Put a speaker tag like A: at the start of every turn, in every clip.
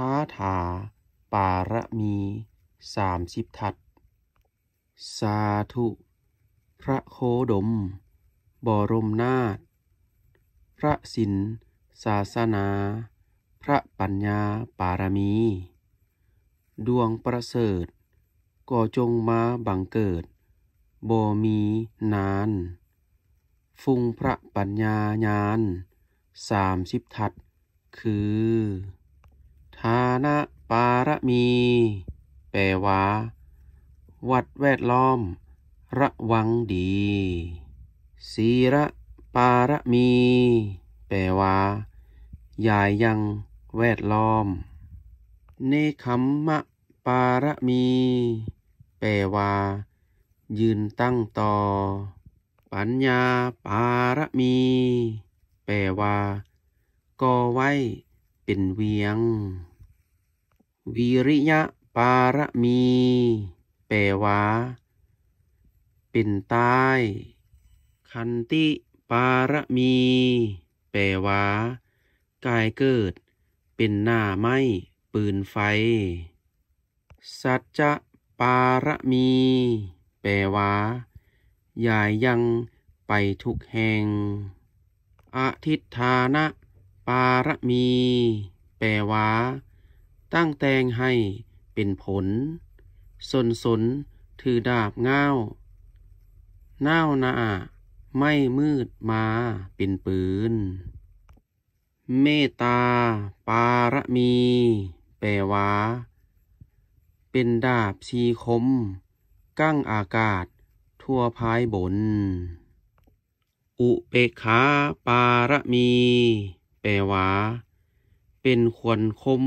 A: คาถาปารมีสามสิบทัดสาธุ พระโคดมบรมนาถพระศินศาสนา พระปัญญาปารมี ดวงประเสริฐก็จงมาบังเกิดบ่มีนาน ฟุงพระปัญญาญาณสามสิบทัดคือทานะปารมี แปลว่าวัดแวดล้อม ระวังดีศีระปารมี แปลว่า อย่ายังแวดล้อมเนคัมมะปารมี แปลว่า ยืนตั้งต่อ ปัญญาปารมี แปลว่าก่อไว้เป็นเวียงวิริยะปารมี แปลว่าเป็นตายคันติปารมี แปลว่ากายเกิดเป็นหน้าไม้ปืนไฟ สัจจะปารมี แปลว่ายายยังไปทุกแห่งอธิฐานะ ปารมี แปลว่าตั้งแต่งให้เป็นผล สนสนถือดาบง้าวน้าวนาไม่มืดมาเป็นปืน เมตตาปารมี แปลว่าเป็นดาบชีคมกั้งอากาศทั่วภายบน อุเปขาปารมี แปลว่าเป็นควรคม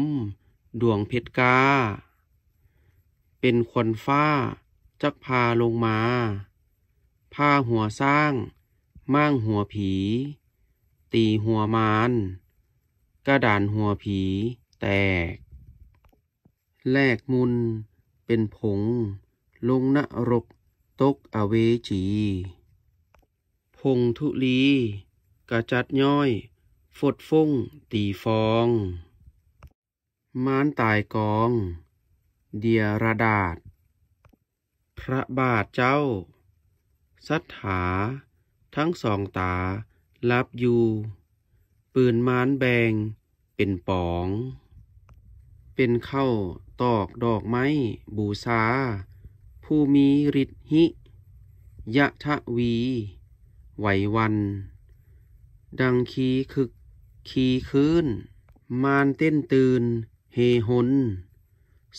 A: ดวงเพชรกาเป็นคนฟ้า จักพาลงมาพาหัวสร้างม่างหัวผี ตีหัวมาน กระดานหัวผีแตกแลกมุนเป็นผงลงนรกตกอเวจี พงทุลี กระจัดย่อยฟดฟงตีฟองม้านตายกอง เดียรดาษ พระบาทเจ้า สัทธาทั้งสองตาลับยูปืนม้านแบง เป็นปอง เป็นเข้าตอกดอกไม้ บูชาผู้มีฤทธิยะทะวีไหววัน ดังคีคึก คีคืนมานเต้นตื่นเฮฮน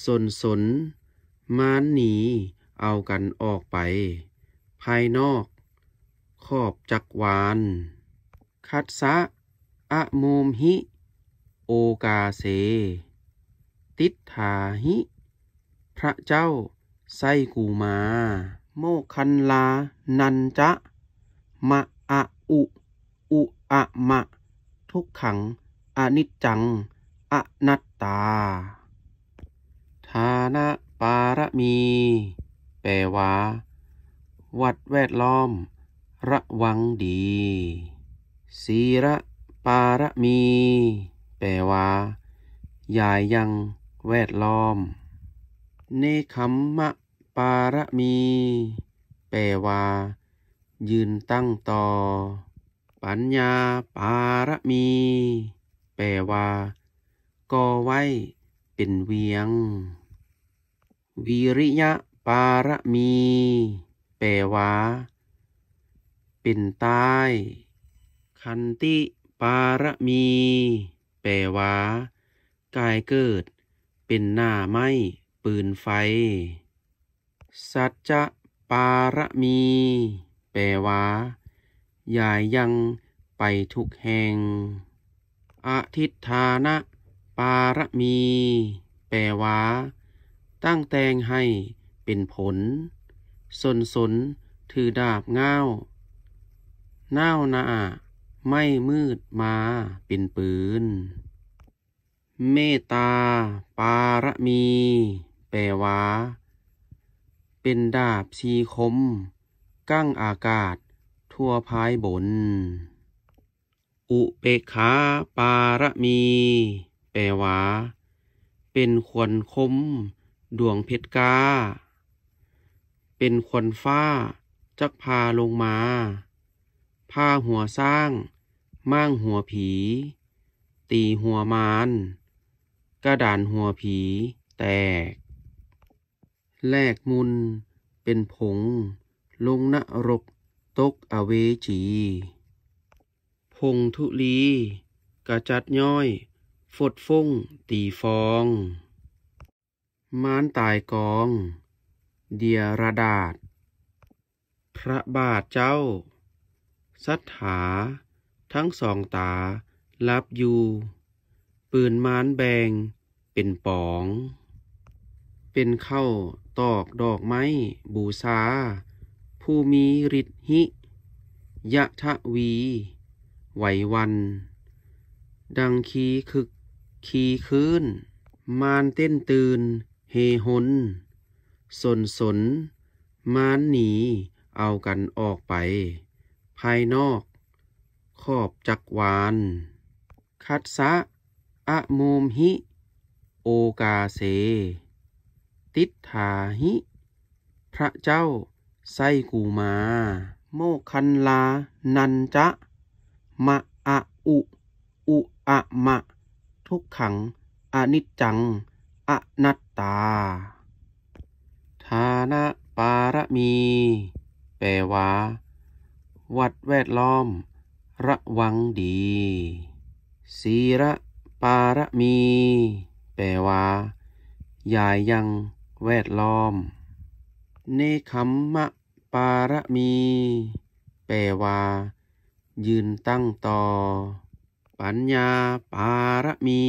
A: สนสน มานหนี เอากันออกไป ภายนอก ขอบจักวาน คัดสะอะโมมหิ โอกาเส ติดถาหิ พระเจ้า ไสกูมา โมคันลา นันจะ มะอะอุ อุอะมะ ทุกขัง อนิจจังอนัตตาฐานะปารมี แปลว่าวัดแวดล้อม ระวังดี ศีระปารมี แปลว่าย่ายังแวดล้อมเนคัมมะปารมี แปลว่ายืนตั้งต่อ ปัญญาปารมี แปลว่ากอไว้ เป็นเวียง วิริยะปารมี แปลว่าเป็นตาย คันติปารมี แปลว่ากายเกิด เป็นหน้าไม้ปืนไฟ สัจจะปารมี แปลว่ายายยังไปทุกแห่งอธิฐานะปารมี แปลว่าตั้งแต่งให้เป็นผล สนสนถือดาบเงาเน้าหนาไม่มืดมาเป็นปืน เมตตา ปารมี แปลว่าเป็นดาบชีคม กั้งอากาศทั่วภายบน อุเปขาปารมีแปลว่าเป็นควนคมดวงเพชรกา เป็นควนฟ้า จักพาลงมาผ้าหัวสร้างม่างหัวผี ตีหัวมาน กระดานหัวผีแตกแลกมุนเป็นผงลงนรกตกอเวจี พงทุลี กระจัดย่อยฟดฟงตีฟองม้านตายกอง เดียระดาษ พระบาทเจ้า สัทธาทั้งสองตาลับยู ปืนม้านแบง เป็นปอง เป็นเข้าตอกดอกไม้ บูชาผู้มีฤทธิยะทะวีไหววัน ดังคีคึกขี่คืนมานเต้นตื่น เฮหนสนสน มานหนี เอากันออกไป ภายนอก ขอบจักวาน คัดสะอะโมมหิ โอกาเส ติดถาหิ พระเจ้า ไสกูมา โมคันลา นันจะ มะอะอุ อุอะมะทุกขัง อนิจจัง อนัตตาฐานะปารมี แปลว่าวัดแวดล้อม ระวังดี ศีระปารมี แปลว่าอย่ายังแวดล้อมเนคัมมะปารมี แปลว่ายืนตั้งต่อปัญญาปารมี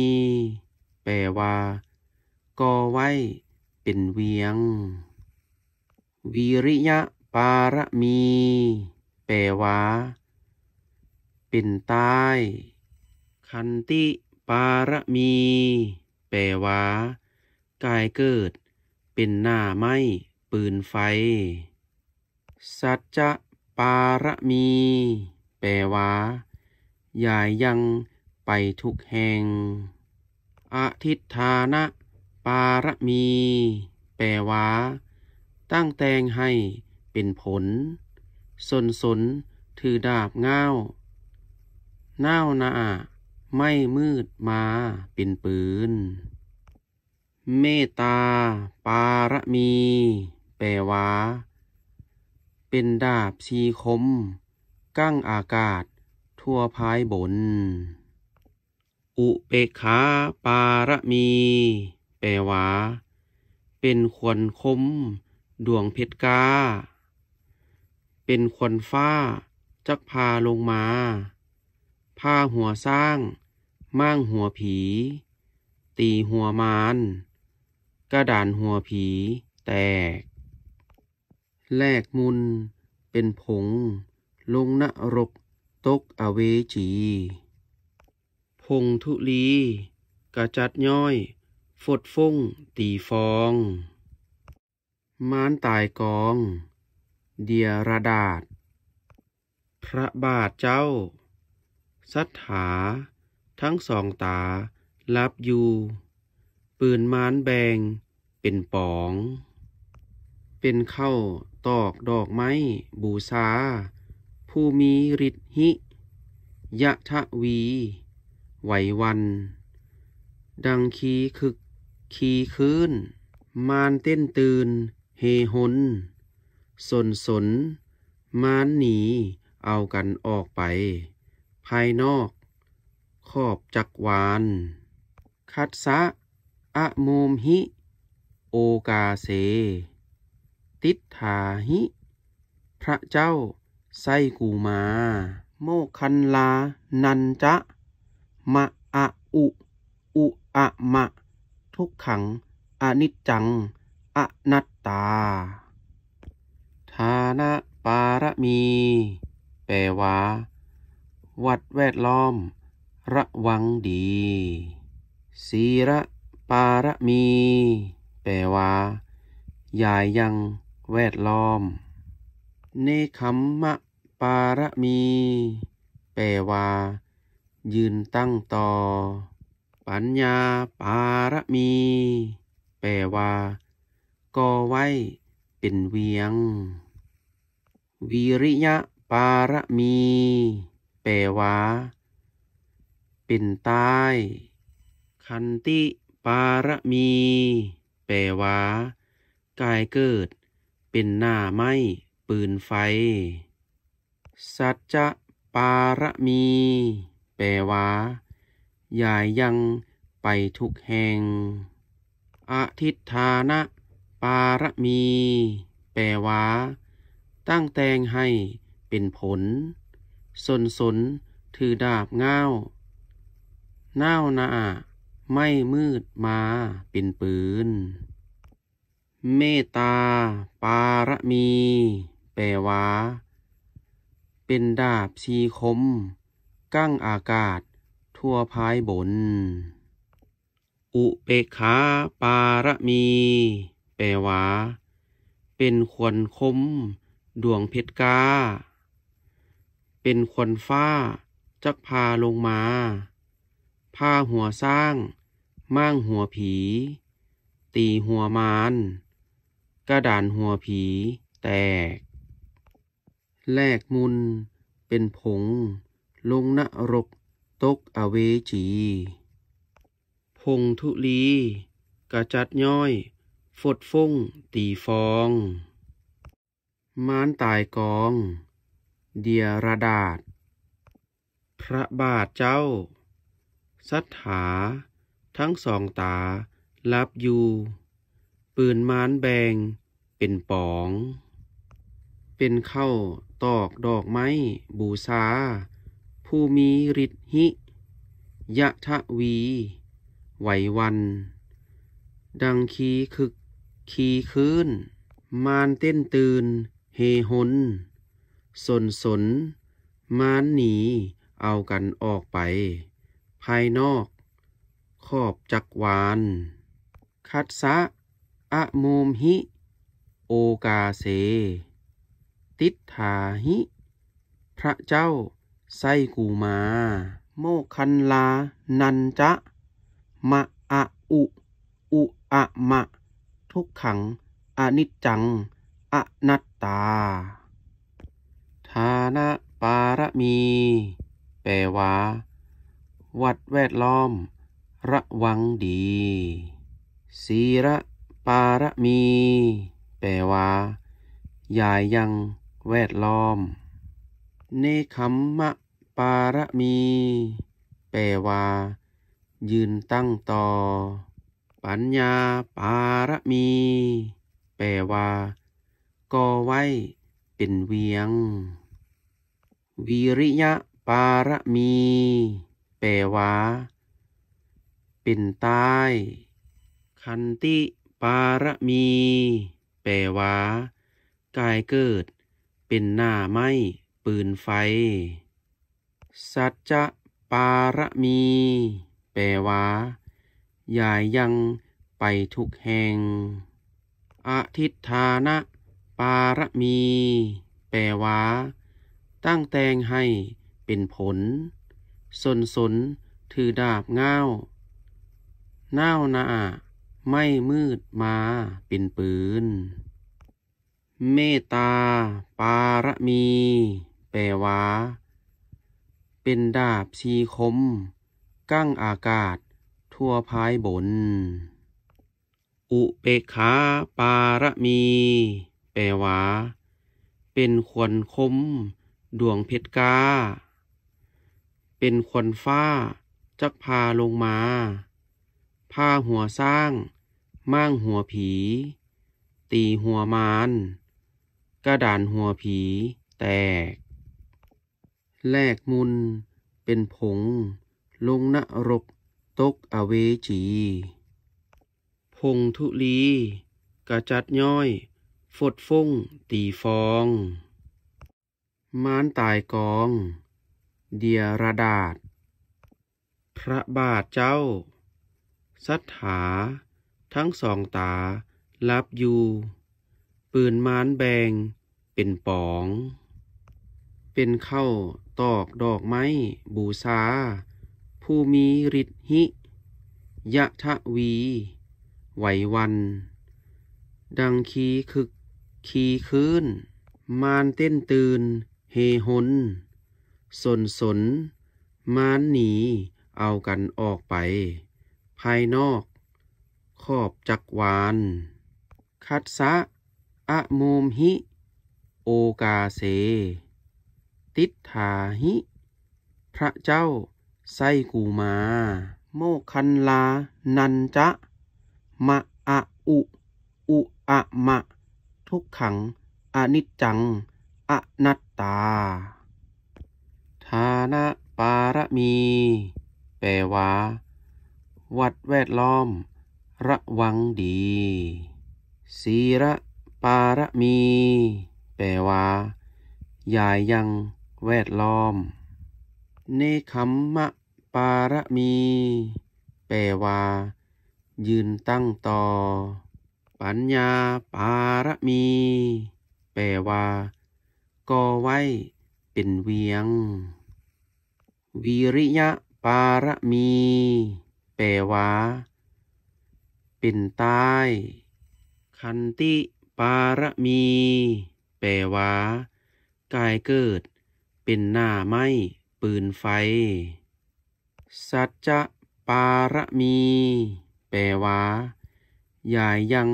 A: แปลว่ากอไว้เป็นเวียง วิริยะปารมี แปลว่าเป็นตาย คันติปารมี แปลว่ากายเกิดเป็นหน้าไม้ปืนไฟ สัจจะปารมี แปลว่ายายยังไปทุกแห่ง อธิฐานะปารมี แปลว่าตั้งแต่งให้เป็นผล สนสนถือดาบเงาเน้านาไม่มืดมาเป็นปืน เมตตาปารมี แปลว่าเป็นดาบชีคม กั้งอากาศทั่วภายบน อุเปขา ปารมี แปลว่า เป็นควรคมดวงเพชรกา เป็นควรฟ้า จักพาลงมา ผ้าหัวสร้าง ม่างหัวผี ตีหัวมาน กระดานหัวผี แตก แลกมุนเป็นผง ลงนรกตกอเวจี พงทุลี กระจัดย้อย ฝดฟงตีฟองม้านตายกอง เดียระดาษ พระบาทเจ้า สัทธาทั้งสองตาลับอยู่ปืนม้านแบงเป็นปอง เป็นเข้าตอกดอกไม้บูชาผู้มีฤทธิยะทะวี ไหววัน ดังคีคึก คีคืนมานเต้นตื่นเฮหนสนสนมานหนีเอากันออกไป ภายนอก ขอบจักวานคัดสะอะโมมหิ โอกาเส ติทธาหิ พระเจ้าไส้กูมา โมคันลา นันจะ มะอะอุอุอะมะ ทุกขัง อนิจจังอนัตตาทานะปารมี แปลว่าวัดแวดล้อม ระวังดีศีระปารมี แปลว่าย่ายังแวดล้อมนคัมมะปารมี แปลว่ายืนตั้งต่อ ปัญญาปารมี แปลว่าก่อไว้เป็นเวียงวิริยะปารมี แปลว่าเป็นตายคันติปารมี แปลว่ากายเกิดเป็นหน้าไม่ปืนไฟ สัจจะปารมี แปลว่าอย่ายังไปทุกแห่งอธิฐานะปารมี แปลว่า ตั้งแต่งให้เป็นผล สนสนถือดาบง้าวน้าหนาไม่มืดมาเป็นปืน เมตตาปารมีแปลว่า เป็นดาบสีคม กั้งอากาศ ทั่วภายบน อุเปขา ปารมี แปลว่า เป็นควนคมดวงเพชรกาเป็นควนฟ้า จักพาลงมา ผ้าหัวสร้างม่างหัวผี ตีหัวมาน กระดานหัวผีแตกแลกมุนเป็นผง ลงนรกตกอเวจี พงทุลี กระจัดย่อยฟดฟงตีฟองม้านตายกอง เดียระดาษ พระบาทเจ้า สัทธาทั้งสองตาลับอยู่ปืนม้านแบง เป็นปอง เป็นเข้าตอกดอกไม้ บูชาผู้มีฤทธิยะทะวีไหววัน ดังคีคึก คีคืนมานเต้นตื่นเฮหนสนสนมานหนีเอากันออกไป ภายนอก ขอบจักวาน คัดสะ อะโมมหิ โอกาเซติดถาหิ พระเจ้า ไสกูมาโมคันลานันจะ มะอะอุอุอะมะ ทุกขังอนิจจัง อนัตตาทานะปารมี แปลว่าวัดแวดล้อม ระวังดี ศีระปารมี แปลว่ายายยังแวดล้อมเนคัมมะ ปารมี แปลว่ายืนตั้งต่อ ปัญญาปารมี แปลว่าก่อไว้เป็นเวียงวิริยะปารมี แปลว่าเป็นตายคันติปารมี แปลว่ากายเกิดเป็นหน้าไม้ปืนไฟ สัจจะปารมี แปลว่าอย่ายังไปทุกแห่งอธิฐานะปารมี แปลว่าตั้งแต่งให้เป็นผล สนสนถือดาบเงาเน้าหน้าไม่มืดมาเป็นปืนเมตตา ปารมี แปลว่าเป็นดาบชีคมกั้งอากาศ ทั่วภายบน อุเปขาปารมี แปลว่าเป็นขวนคมดวงเพชรกาเป็นขวนฟ้า จักพาลงมา ผ้าหัวสร้างมั่งหัวผี ตีหัวมารกระดานหัวผีแตกแลกมุนเป็นผงลงนรกตกอเวจีพงทุลีกระจัดย่อยฟดฟงตีฟองม้านตายกองเดียรดาษ พระบาทเจ้า สัทธาทั้งสองตารับอยู่ปืนมานแบงเป็นปอง เป็นเข้าตอกดอกไม้บูชาผู้มีฤทธิยะทะวีไหววัน ดังคีคึก คีคืนมานเต้นตื่นเฮหนสนสนมานหนี เอากันออกไป ภายนอก ขอบจักวานคัดซะอะโมมหิ โอกาเส ติฏาหิ พระเจ้า ไสกูมาโมคันลา นันจะ มะอะอุอุอะมะ ทุกขัง อนิจจัง อนัตตาทานะปารมี แปลว่าวัดแวดล้อม ระวังดี ศีระปารมี แปลว่าหยายยังแวดล้อมเนคัมมะปารมี แปลว่า ยืนตั้งต่อ ปัญญาปารมี แปลว่า ก่อไว้เป็นเวียงวิริยะปารมี แปลว่า เป็นใต้คันติปารมี แปลว่ากายเกิดเป็นหน้าไม้ปืนไฟ สัจจะปารมี แปลว่าย่ายัง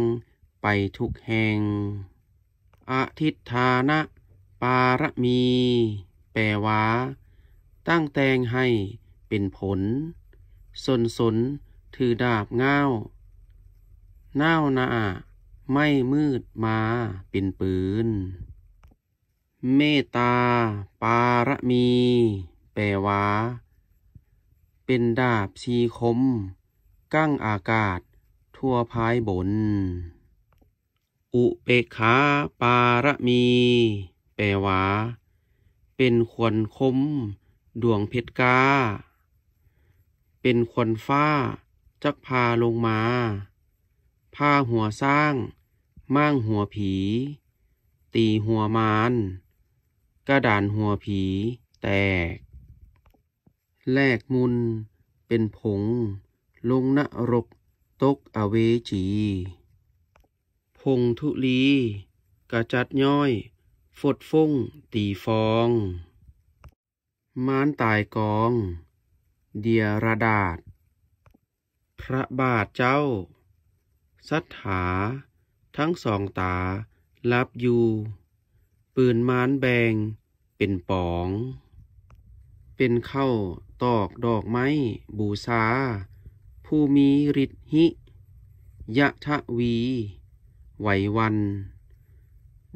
A: ไปทุกแห่งอธิฐานะปารมี แปลว่าตั้งแต่งให้เป็นผล สนสนถือดาบง้าวน้าวนาไม่มืดมาเป็นปืน เมตตาปารมี แปลว่าเป็นดาบชีคม กั้งอากาศ ทั่วภายบน อุเปขาปารมี แปลว่าเป็นควนคมดวงเพชรกาเป็นควนฟ้า จักพาลงมา ผ้าหัวสร้างม่างหัวผี ตีหัวมาน กระดานหัวผีแตกแลกมุนเป็นผงลงนรกตกอเวจี พงทุลี กระจัดย่อยฟดฟงตีฟองม้านตายกอง เดียระดาษ พระบาทเจ้า สัทธาทั้งสองตาลับอยู่ปืนม้าน แบง เป็นปอง เป็นเข้าตอกดอกไม้บูชาผู้ มีฤทธิยะทะวีไหววัน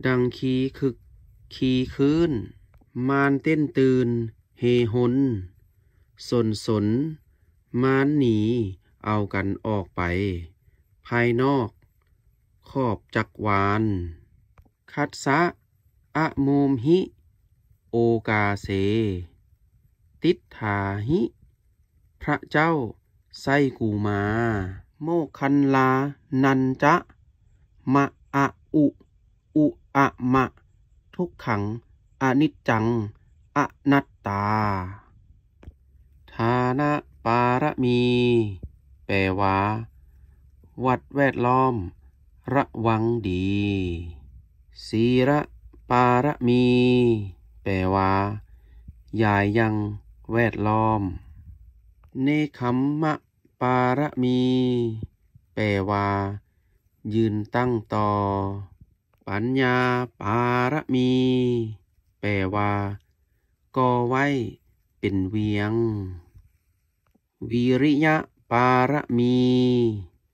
A: ดังคีคึกคีคืนมาน เต้นตื่นเฮหนสน สนมาน หนีเอากันออกไป ภายนอกขอบจักวาลคัดสะอะโมมหิ โอกาเส ติถาหิ พระเจ้า ไสกูมา โมคันลา นันจะ มะอะอุอุอะมะ ทุกขัง อนิจจัง อนัตตาทานะปารมี แปลว่า วัดแวดล้อมระวังดีศีระปารมี แปลว่า อย่ายังแวดล้อม เนคัมมะปารมี แปลว่า ยืนตั้งต่อ ปัญญาปารมี แปลว่าก่อไว้เป็นเวียงวิริยะปารมี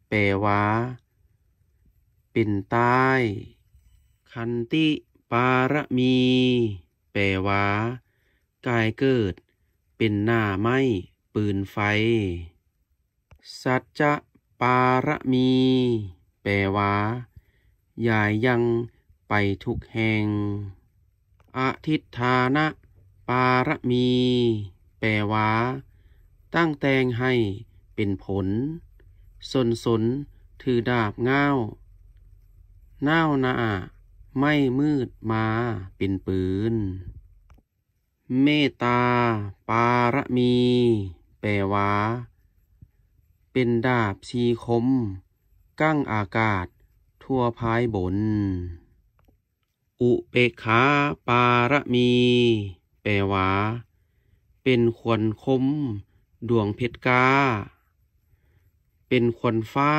A: แปลว่าเป็นตาย คันติ ปารมี แปลว่า กายเกิด เป็นหน้าไม้ปืนไฟ สัจจะ ปารมี แปลว่ายายยังไปทุกแห่ง อธิฐานะ ปารมี แปลว่า ตั้งแต่งให้เป็นผล สน สน ถือดาบเง้าหน้าวนาไม่มืดมา เป็นปืน เมตตา ปารมี แปลว่าเป็นดาบชีคมกั้งอากาศ ทั่วภายบน อุเปขาปารมี แปลว่าเป็นควนคมดวงเพชรกาเป็นควนฟ้า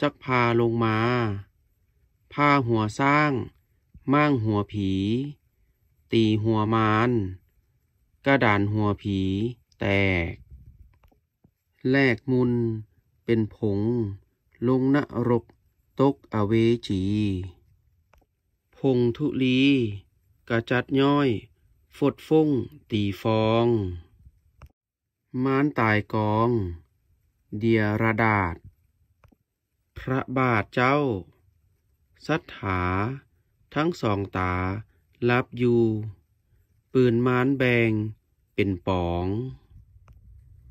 A: จักพาลงมาผ้าหัวสร้างม่างหัวผี ตีหัวมาน กระดานหัวผีแตกแลกมุนเป็นผงลงนรกตกอเวจี พงทุลี กระจัดย่อยฟดฟงตีฟองม้านตายกอง เดียระดาษ พระบาทเจ้าสัทธา ทั้งสองตาลับอยู่ปืนมานแบง เป็นปอง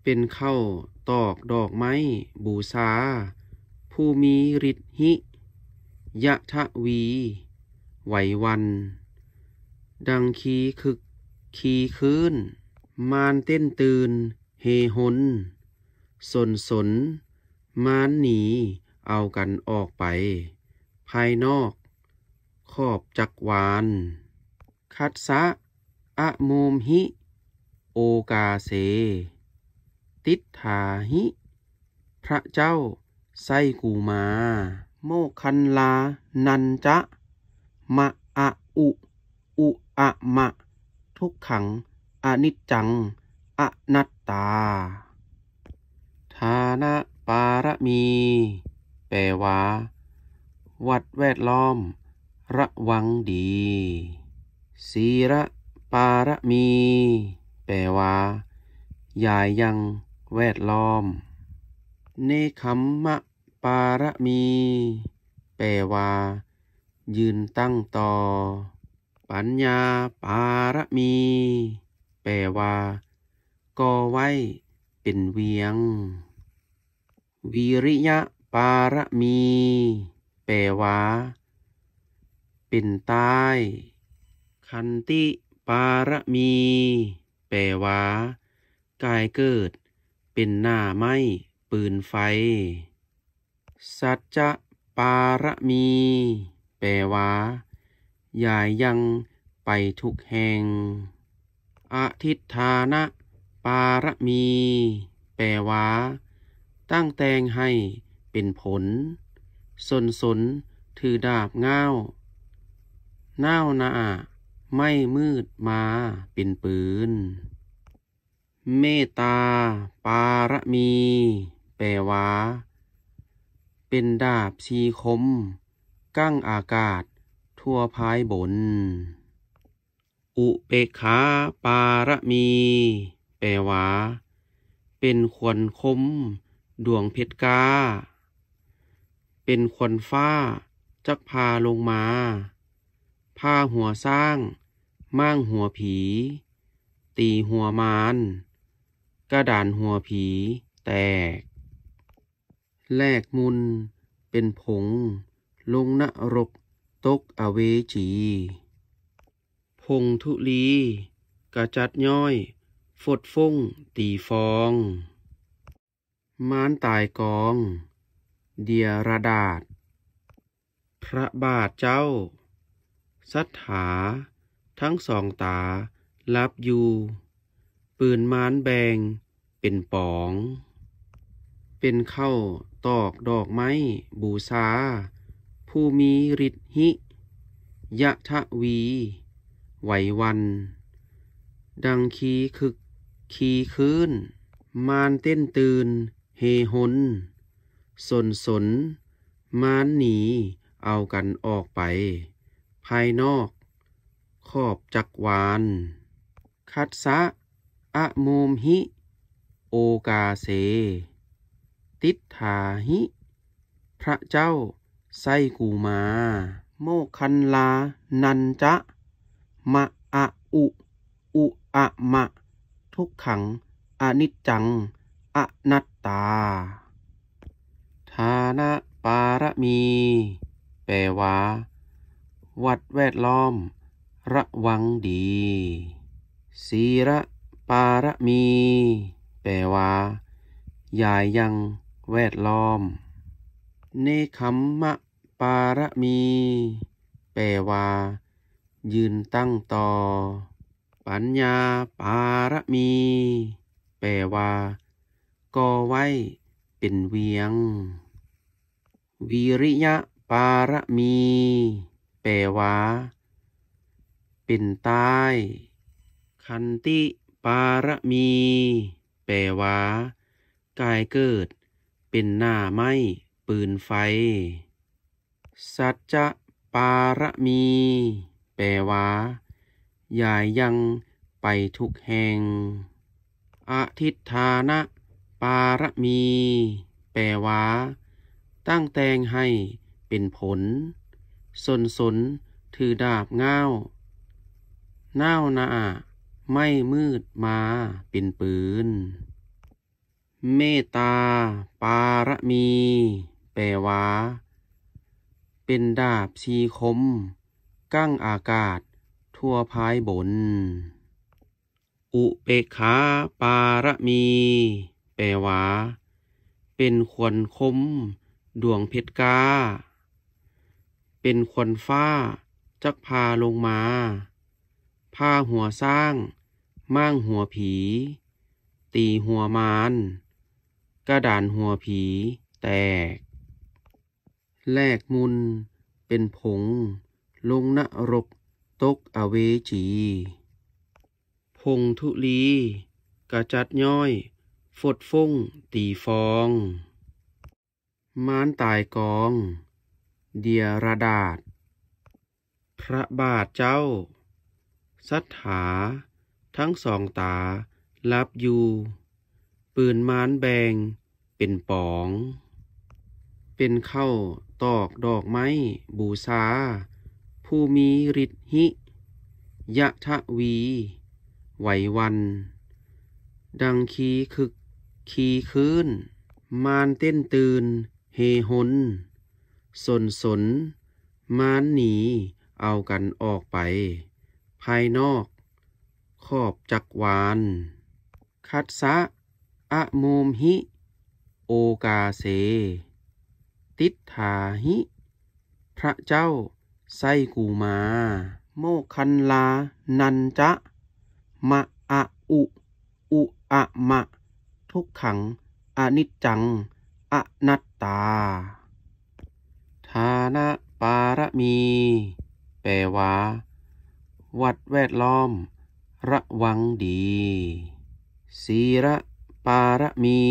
A: เป็นเข้าตอกดอกไม้บูชาผู้มีฤทธิยะทะวีไหววัน ดังคีคึก คีคืนมานเต้นตื่นเฮหนสนสนมานหนีเอากันออกไปภายนอก ขอบจักวาลคัดสะอะโมมหิ โอกาเส ติถาหิ พระเจ้า ไสกูมาโมคันลา นันจะ มะอะอุอุอะมะ ทุกขัง อนิจจัง อนัตตาทานะปารมี แปลว่าวัดแวดล้อม ระวังดีศีระปารมี แปลว่าย่ายังแวดล้อมเนคัมมะปารมี แปลว่า ยืนตั้งต่อ ปัญญาปารมี แปลว่าก่อไว้เป็นเวียงวิริยะปารมีปลว่าเป็นตาย คันติ ปารมี แปลว่ากายเกิด เป็นหน้าไม้ปืนไฟ สัจจะ ปารมี แปลว่ายายยังไปทุกแห่ง อธิฐานะ ปารมี แปลว่าตั้งแต่งให้เป็นผลสนสน ถือดาบเง้าเนาวนาไม่มืด มาเป็นปืน เมตตา ปารมี แปลว่าเป็นดาบชีคม กั้ง อากาศ ทั่วภาย บน อุเปขาปารมี แปลว่าเป็นควนคมดวงเพชรกาเป็นควันฟ้า จักพาลงมาผ้าหัวสร้างม่างหัวผี ตีหัวมาน กระดานหัวผีแตกแลกมุนเป็นผงลงนรกตกอเวจี พงทุลี กระจัดย่อยฟดฟงตีฟองม้านตายกองเดียรดาษ พระบาทเจ้า สัทธาทั้งสองตาลับยู ปืนม้านแบง เป็นปอง เป็นเข้าตอกดอกไม้ บูชาผู้มีฤทธิยะทะวีไหววัน ดังคีคึก คีคืนมานเต้นตื่นเฮหนสนสน มานหนีเอากันออกไป ภายนอก ขอบจักวานคัดสะอะโมมหิ โอกาเส ติดถาหิ พระเจ้าไสกูมาโมคันลานันจะมะอะอุอุอะมะทุกขัง อนิจจัง อนัตตาฐานะปารมี แปลว่าวัดแวดล้อม ระวังดี ศีระปารมี แปลว่าย่ายังแวดล้อม เนคัมมะปารมี แปลว่ายืนตั้งต่อ ปัญญาปารมี แปลว่าก่อไว้เป็นเวียงวิริยะปารมี แปลว่าเป็นตายคันติปารมี แปลว่ากายเกิดเป็นหน้าไม้ปืนไฟ สัจจะปารมี แปลว่าอย่ายังไปทุกแห่งอธิฐานะ ปารมี แปลว่าตั้งแต่งให้เป็นผล สนสนถือดาบง้าวน้าวนาไม่มืดมา เป็นปืน เมตตาปารมี แปลว่าเป็นดาบชีคมกั้งอากาศ ทั่วภายบน อุเปขาปารมี แปลว่าเป็นขวรคมดวงเพชรกา เป็นคนฟ้า จักพาลงมา ผ้าหัวสร้างม่างหัวผี ตีหัวมาน กระดานหัวผีแตก แลกมุนเป็นผงลงนรกตกอเวจี พงทุลี กระจัดย่อยฟดฟงตีฟองม้านตายกอง เดียระดาษ พระบาทเจ้า สัทธาทั้งสองตาลับอยู่ปืนม้านแบง เป็นปอง เป็นเข้าตอกดอกไม้บูชาผู้มีฤทธิยะทะวีไหววัน ดังคีคึก คีคืนมานเต้นตื่นเฮฮนสนสน มานหนี เอากันออกไป ภายนอก ขอบจักวานคัดสะอะโมมหิ โอกาเส ติถาหิ พระเจ้า ไส้กูมา โมคันลา นันจะ มะอะอุ อุอะมะ ทุกขัง อนิจจังอนัตตาทานะปารมี แปลว่า วัดแวดล้อม ระวังดี ศีระปารมี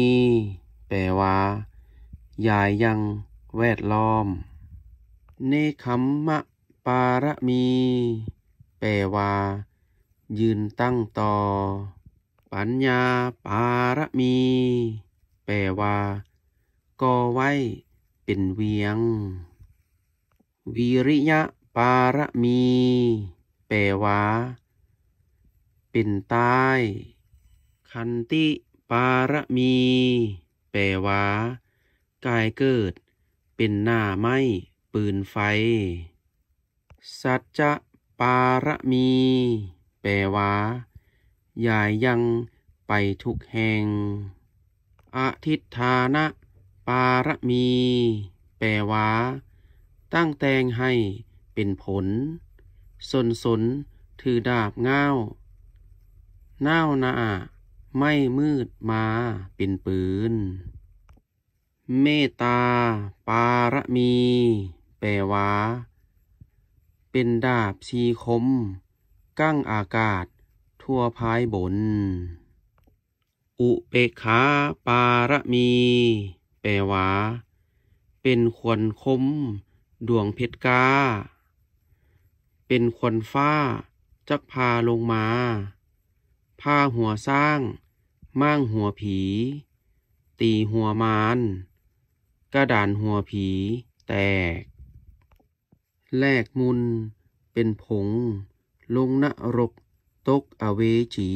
A: แปลว่าอย่ายังแวดล้อม เนคัมมะปารมี แปลว่า ยืนตั้งต่อ ปัญญาปารมี แปลว่ากอไว้เป็นเวียง วิริยะปารมี แปลว่าเป็นตาย คันติปารมี แปลว่ากายเกิดเป็นหน้าไม้ปืนไฟ สัจจะปารมี แปลว่ายายยังไปทุกแห่ง อธิฐานะปารมี แปลว่าตั้งแต่งให้เป็นผล สนสนถือดาบง้าวน้าหนาไม่มืดมาเป็นปืน เมตตาปารมี แปลว่าเป็นดาบชีคมกั้งอากาศทั่วภายบน อุเปขาปารมีปลว่าเป็นควนคมดวงเพชรกาเป็นควนฟ้า จักพาลงมาพาหัวสร้างมั่างหัวผี ตีหัวมาน กระดานหัวผีแตกแลกมุนเป็นผงลงนรกตกอเวจี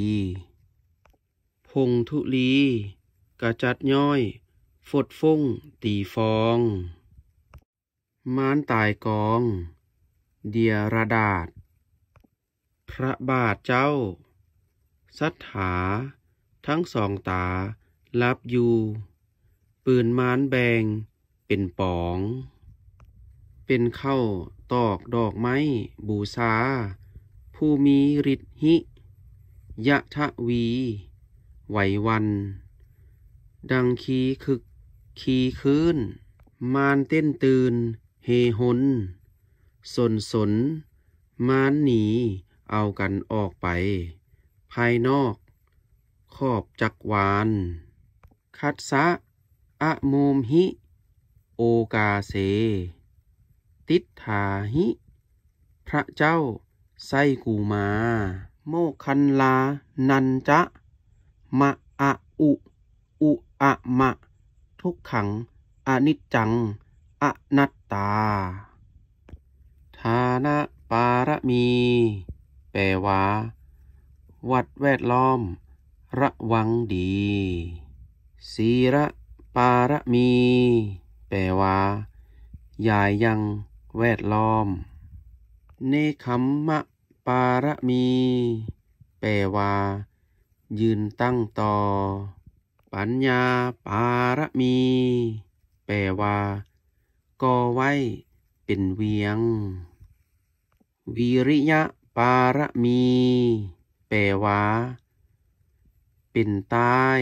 A: พงทุลี กระจัดย่อยฟดฟงตีฟองม้านตายกอง เดียระดาษ พระบาทเจ้า สัทธาทั้งสองตาลับยู ปืนม้านแบง เป็นปอง เป็นเข้าตอกดอกไม้บูชาผู้มีฤทธิยะทะวีไหววัน ดังคีคึกขี่คืนมานเต้นตื่น เฮหนสนสนมานหนี เอากันออกไป ภายนอก ขอบจักวาน คัดสะอะโมมหิ โอกาเส ติดถาหิ พระเจ้า ไสกูมา โมคันลานันจะ มะอะอุ อุอะมะทุกขังอนิจจังอนัตตาฐานะปารมี แปลว่าวัดแวดล้อม ระวังดีศีระปารมี แปลว่าย่ายังแวดล้อมเนคัมมะปารมี แปลว่ายืนตั้งต่อปัญญาปารมี แปลว่าก่อไว้เป็นเวียงวิริยะปารมี แปลว่าเป็นตาย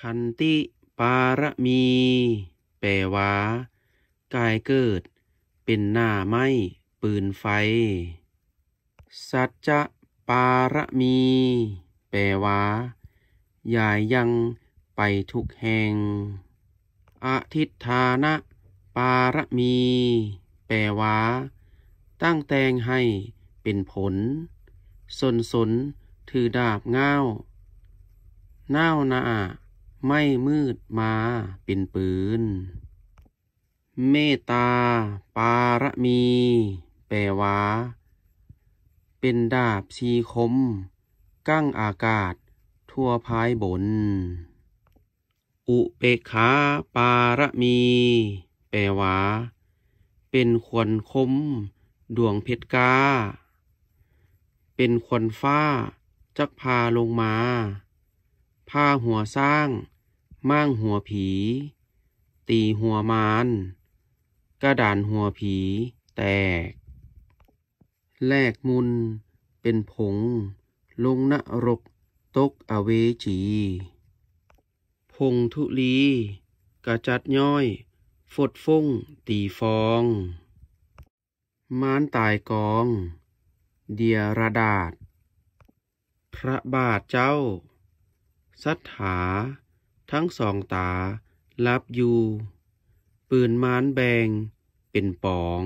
A: คันติปารมี แปลว่ากายเกิดเป็นหน้าไม้ปืนไฟ สัจจะปารมี แปลว่ายายยังไปทุกแห่งอธิฐานะปารมี แปลว่าตั้งแต่งให้เป็นผล สนสนถือดาบเงาเน้านาไม่มืดมาเป็นปืน เมตตาปารมี แปลว่าเป็นดาบชีคม กั้งอากาศทั่วภายบน อุเปขาปารมี แปลว่าเป็นควนคม ดวงเพชรกาเป็นควนฟ้า จักพาลงมา ผ้าหัวสร้าง ม่างหัวผี ตีหัวมาน กระดานหัวผีแตก แลกมุน เป็นผง ลงนรกกอเวจี พงทุลี กระจัดย่อยฟดฟงตีฟองม้านตายกอง เดียระดาษ พระบาทเจ้า สัทธาทั้งสองตาลับอยู่ปืนม้านแบงเป็นปอง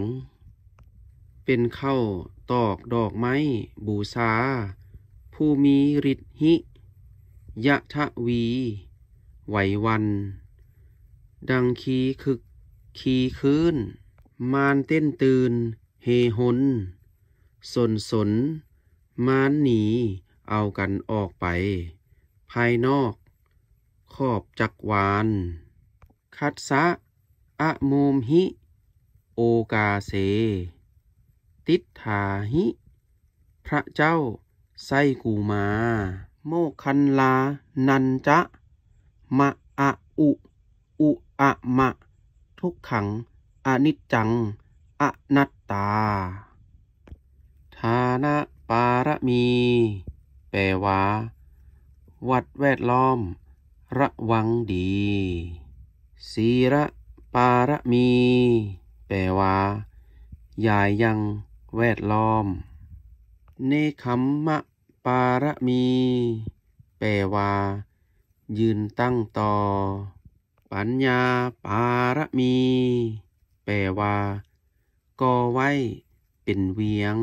A: เป็นเข้า ตอกดอกไม้บูซาู้มีฤทธิยะทะวีไหววัน ดังคีคึก คีคืนมานเต้นตื่นเฮหนสนสนมานหนีเอากันออกไป ภายนอก ขอบจักวาน คัดสะอะโมมหิ โอกาเส ติทธาหิ พระเจ้าไส้กูมา โมคันลา นันจะ มะอะอุอุอะมะ ทุกขัง อนิจจัง อนัตตาทานะปารมี แปลว่าวัดแวดล้อม ระวังดีศีระปารมี แปลว่าย่ายังแวดล้อมเนคัมมะปารมี แปลว่า ยืนตั้งต่อ ปัญญาปารมี แปลว่า ก่อไว้เป็นเวียง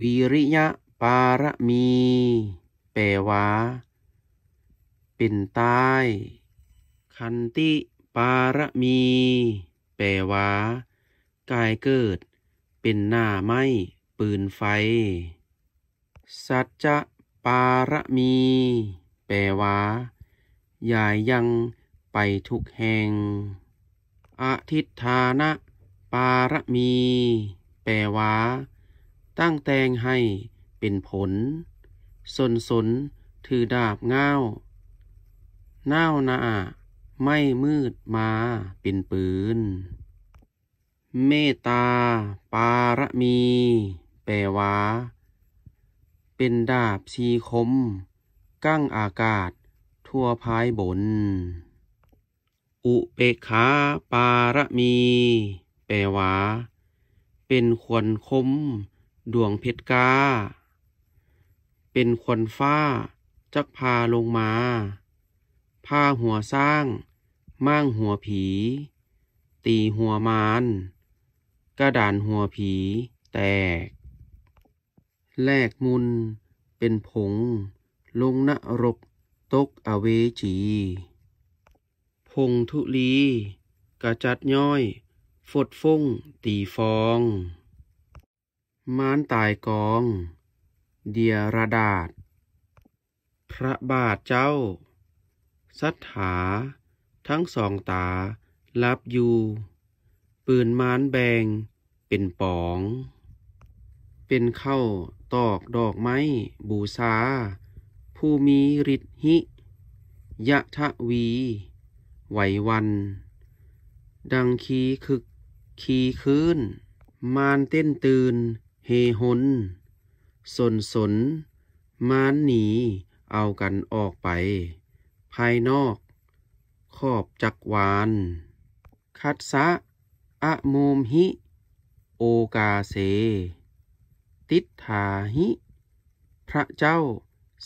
A: วิริยะปารมี แปลว่า เป็นตายคันติปารมี แปลว่า กายเกิดเป็นหน้าไม้ปืนไฟสัจจะปารมี แปลว่าอย่ายังไปทุกแห่ง อธิฐานะปารมี แปลว่าตั้งแต่งให้เป็นผล สนสนถือดาบง้าวน้าวนาไม่มืดมาเป็นปืน เมตตาปารมี แปลว่าเป็นดาบสีคม กั้งอากาศ ทั่วภายบน อุเปขาปารมี แปลว่าเป็นควนคมดวงเพชรกาเป็นควนฟ้า จักพาลงมา ผ้าหัวสร้างม่างหัวผี ตีหัวมาน กระดานหัวผีแตกแลกมุนเป็นผง ลงนรกตกอเวจี พงทุลี กระจัดย่อยฟดฟงตีฟองม้านตายกอง เดียระดาษ พระบาทเจ้า สัทธาทั้งสองตาลับอยู่ปืนม้านแบงเป็นปองเป็นเข้าตอกดอกไม้ บูชาผู้มีฤทธิยะทะวีไหววัน ดังคีคึกคีคืนมานเต้นตื่นเฮหนสนสน มานหนีเอากันออกไป ภายนอก ขอบจักวานคัดสะอะโมมหิ โอกาเซติถาหิ พระเจ้า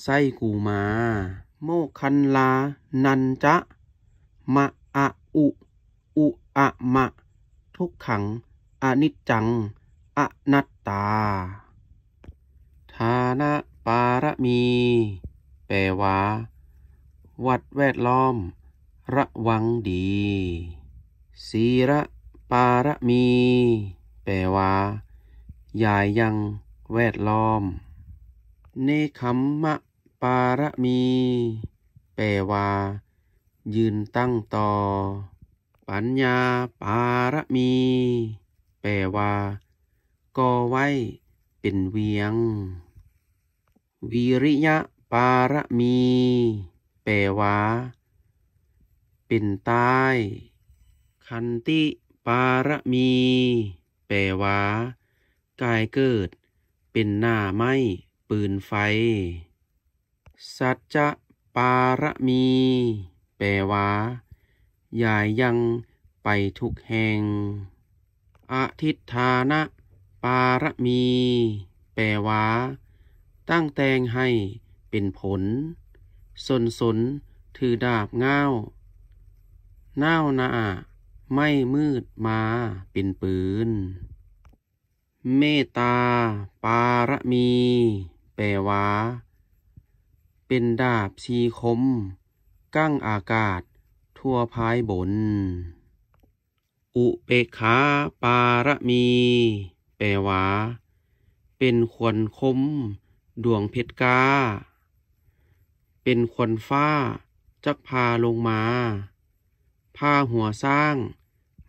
A: ไสกูมา โมคันลา นันจะ มะอะอุอุอะมะ ทุกขัง อนิจจังอนัตตาทานะปารมี แปลว่า วัดแวดล้อม ระวังดี ศีระปารมี แปลว่ายายยังแวดล้อมเนคัมมะปารมี แปลว่า ยืนตั้งต่อ ปัญญาปารมี แปลว่า ก่อไว้เป็นเวียงวิริยะปารมี แปลว่า เป็นตายคันติปารมี แปลว่า กายเกิดเป็นหน้าไม้ปืนไฟ สัจจะปารมี แปลว่าย่ายังไปทุกแห่งอธิฐานะ ปารมี แปลว่าตั้งแต่งให้เป็นผล สนสนถือดาบง้าวน้าวนาไม่มืดมาเป็นปืนเมตตา ปารมี แปลว่าเป็นดาบชีคม กั้งอากาศ ทั่วภายบน อุเปขาปารมี แปลว่าเป็นควนคมดวงเพชรกาเป็นควนฟ้า จักพาลงมาผ้าหัวสร้าง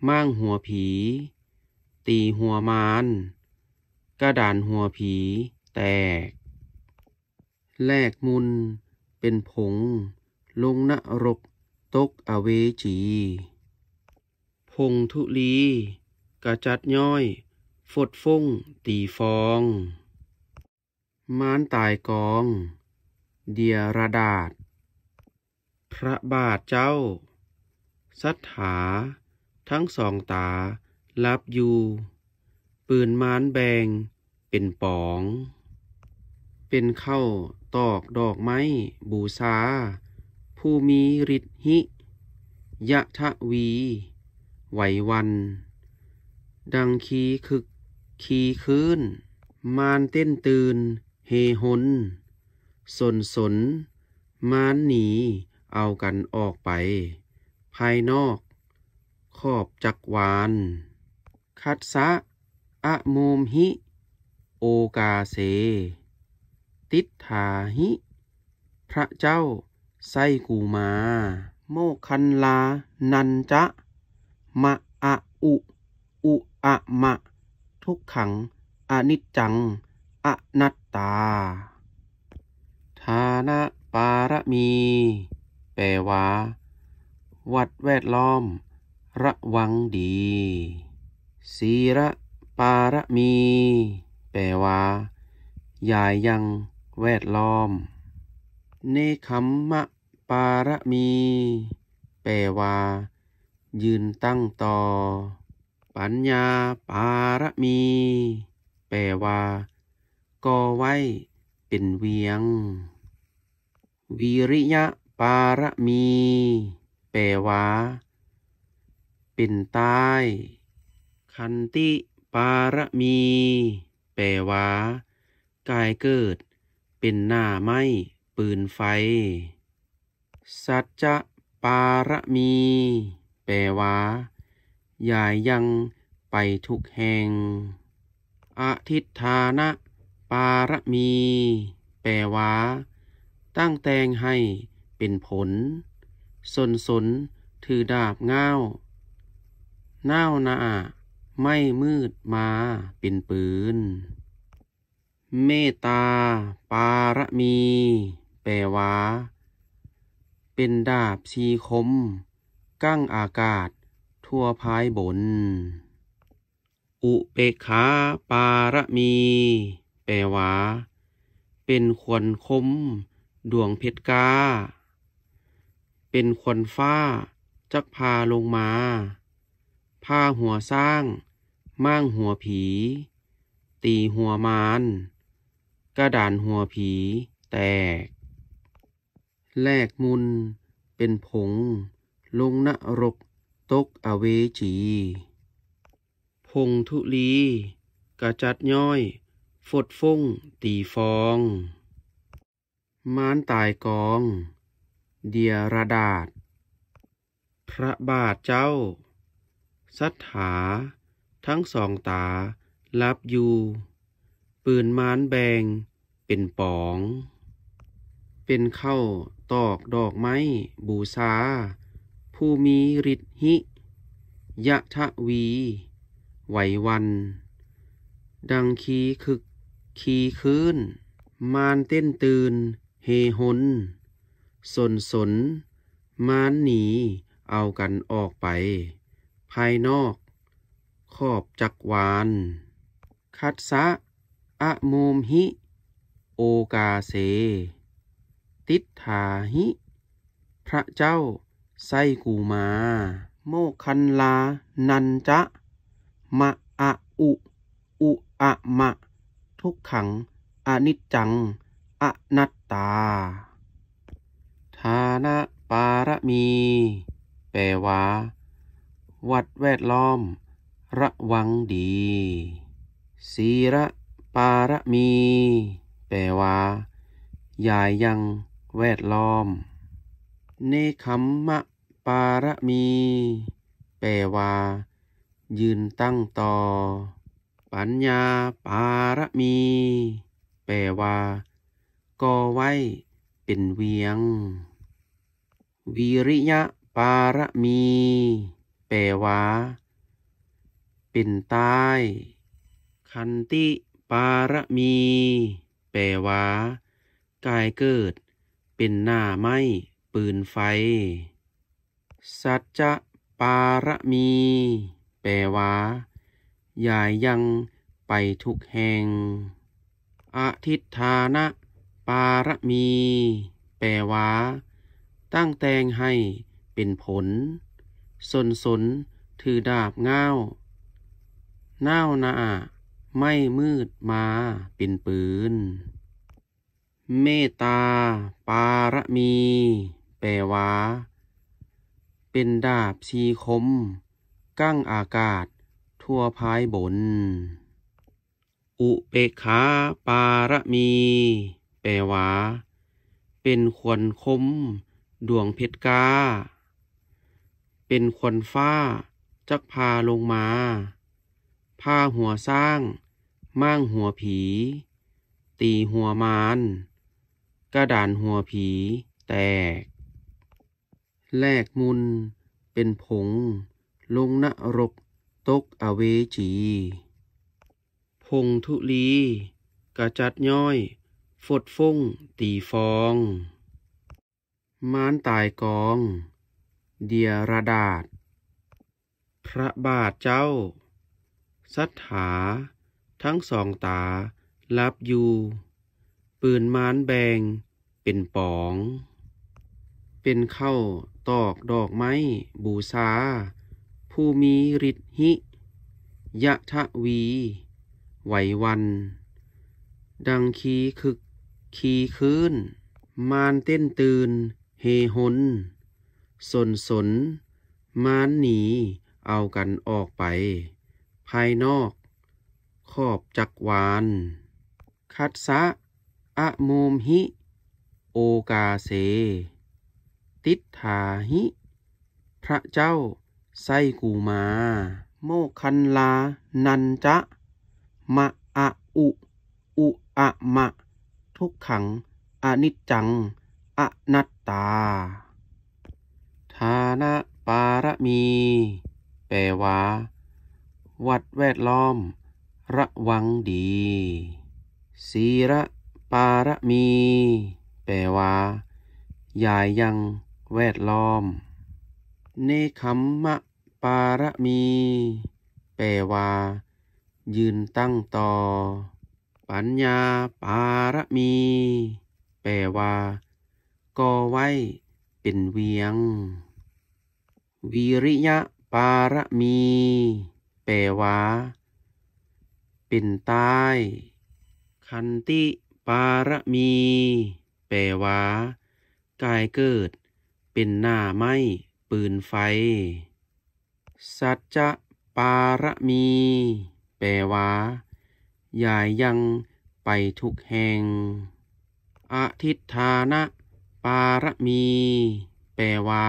A: มั่งหัวผี ตีหัวมารกระดานหัวผีแตกแลกมุนเป็นผงลงนรกตกอเวจีพงทุลีกระจัดย่อยฟดฟงตีฟองม้านตายกอง เดียระดาษ พระบาทเจ้า สัทธาทั้งสองตาลับอยู่ ปืนม้านแบงเป็นปอง เป็นเข้าตอกดอกไม้ บูชาผู้มีฤทธิยะทะวี ไหววัน ดังขีคึกขีคืนมานเต้นตื่นเฮหนสนสนมานหนีเอากันออกไป ภายนอก ขอบจักวาน คัดสะอะโมมหิโอกาเส ติถาหิ พระเจ้าไส้กูมา โมคันลานันจะ มะอะอุอุอะมะ ทุกขังอนิจจังอนัตตาทานะปารมี แปลว่าวัดแวดล้อม ระวังดี ศีระปารมีแปลว่า ยายยังแวดล้อมเนคัมมะปารมี แปลว่า ยืนตั้งต่อ ปัญญาปารมี แปลว่าก่อไว้เป็นเวียงวิริยะปารมี แปลว่า เป็นตายคันติปารมีแปลว่ากายเกิดเป็นหน้าไม้ปืนไฟ สัจจะปารมี แปลว่าย่ายังไปทุกแห่งอธิฐานะปารมี แปลว่าตั้งแต่งให้เป็นผล สนสนถือดาบง้าวน้าวนาไม่มืดมาเป็นปืน เมตตาปารมี แปลว่าเป็นดาบชีคมกั้งอากาศ ทั่วภายบน อุเปขาปารมี แปลว่าเป็นขวนคมดวงเพชรกาเป็นขวนฟ้า จักพาลงมาผ้าหัวสร้างม่างหัวผี ตีหัวมาน กระดานหัวผีแตกแลกมุนเป็นผงลงนรกตกอเวจี พงทุลี กระจัดย่อยฟดฟงตีฟองม้านตายกอง เดียระดาษ พระบาทเจ้าสัทธา ทั้งสองตาลับอยู่ ปืนม้านแบง เป็นปอง เป็นเข้าตอกดอกไม้บูชาผู้มีฤทธิยะทะวีไหววัน ดังคีคึก คีคืนมานเต้นตื่นเฮหนสนสนมานหนีเอากันออกไปภายนอก ขอบจักรวาลคัดสะอะโมมหิ โอกาเสติดถาหิ พระเจ้าไสกูมาโมคันลานันจะ มะอะอุอุอะมะ ทุกขัง อนิจจังอนัตตาทานะปารมี แปลว่าวัดแวดล้อม ระวังดีศีระ ปารมี แปลว่า อย่ายังแวดล้อมเนคัมมะ ปารมี แปลว่า ยืนตั้งต่อ ปัญญาปารมี แปลว่าก่อไว้เป็นเวียงวิริยะปารมีปวาปินตต้คันติ ปารมี แปลว่ากายเกิด เป็นหน้าไม้ปืนไฟ สัจจะ ปารมี แปลว่ายายยังไปทุกแห่ง อธิฐานะ ปารมี แปลว่าตั้งแต่งให้เป็นผลสนสน ถือดาบง้าวน้าวนา ไม่มืดมาเป็นปืน เมตตา ปารมี แปลว่าเป็นดาบชีคมกั้งอากาศ ทั่วภายบน อุเปขาปารมี แปลว่าเป็นควนคม ดวงเพชรกา้าเป็นควันฟ้าจักพาลงมาผ้าหัวสร้างม่างหัวผี ตีหัวมาน กระดานหัวผีแตกแลกมุนเป็นผงลงนรกตกอเวจี พงทุลี กระจัดย่อยฟดฟงตีฟองม้านตายกองเดียรดาษ พระบาทเจ้า สัทธาทั้งสองตาลับอยู่ปืนม้านแบงเป็นปอง เป็นเข้าตอกดอกไม้บูชาผู้มีฤทธิยะทะวีไหววัน ดังคีคึก คีคืนมานเต้นตื่นเฮหนสนสนมานหนี เอากันออกไป ภายนอก ขอบจักวาลคัดสะอะโมมหิ โอกาเส ติถาหิ พระเจ้าไสกูมาโมคันลานันจะ มะอะอุอุอะมะ ทุกขัง อนิจจังอนัตตาานะปารมี แปลว่าวัดแวดล้อม ระวังดี ศีระปารมี แปลว่า อย่ายังแวดล้อม เนคัมมะปารมี แปลว่า ยืนตั้งต่อ ปัญญาปารมี แปลว่าก่อไว้เป็นเวียงวิริยะปารมี แปลว่าเป็นตายคันติปารมี แปลว่ากายเกิดเป็นหน้าไม้ปืนไฟ สัจจะปารมี แปลว่าอย่ายังไปทุกแห่งอธิฐานะ ปารมี แปลว่า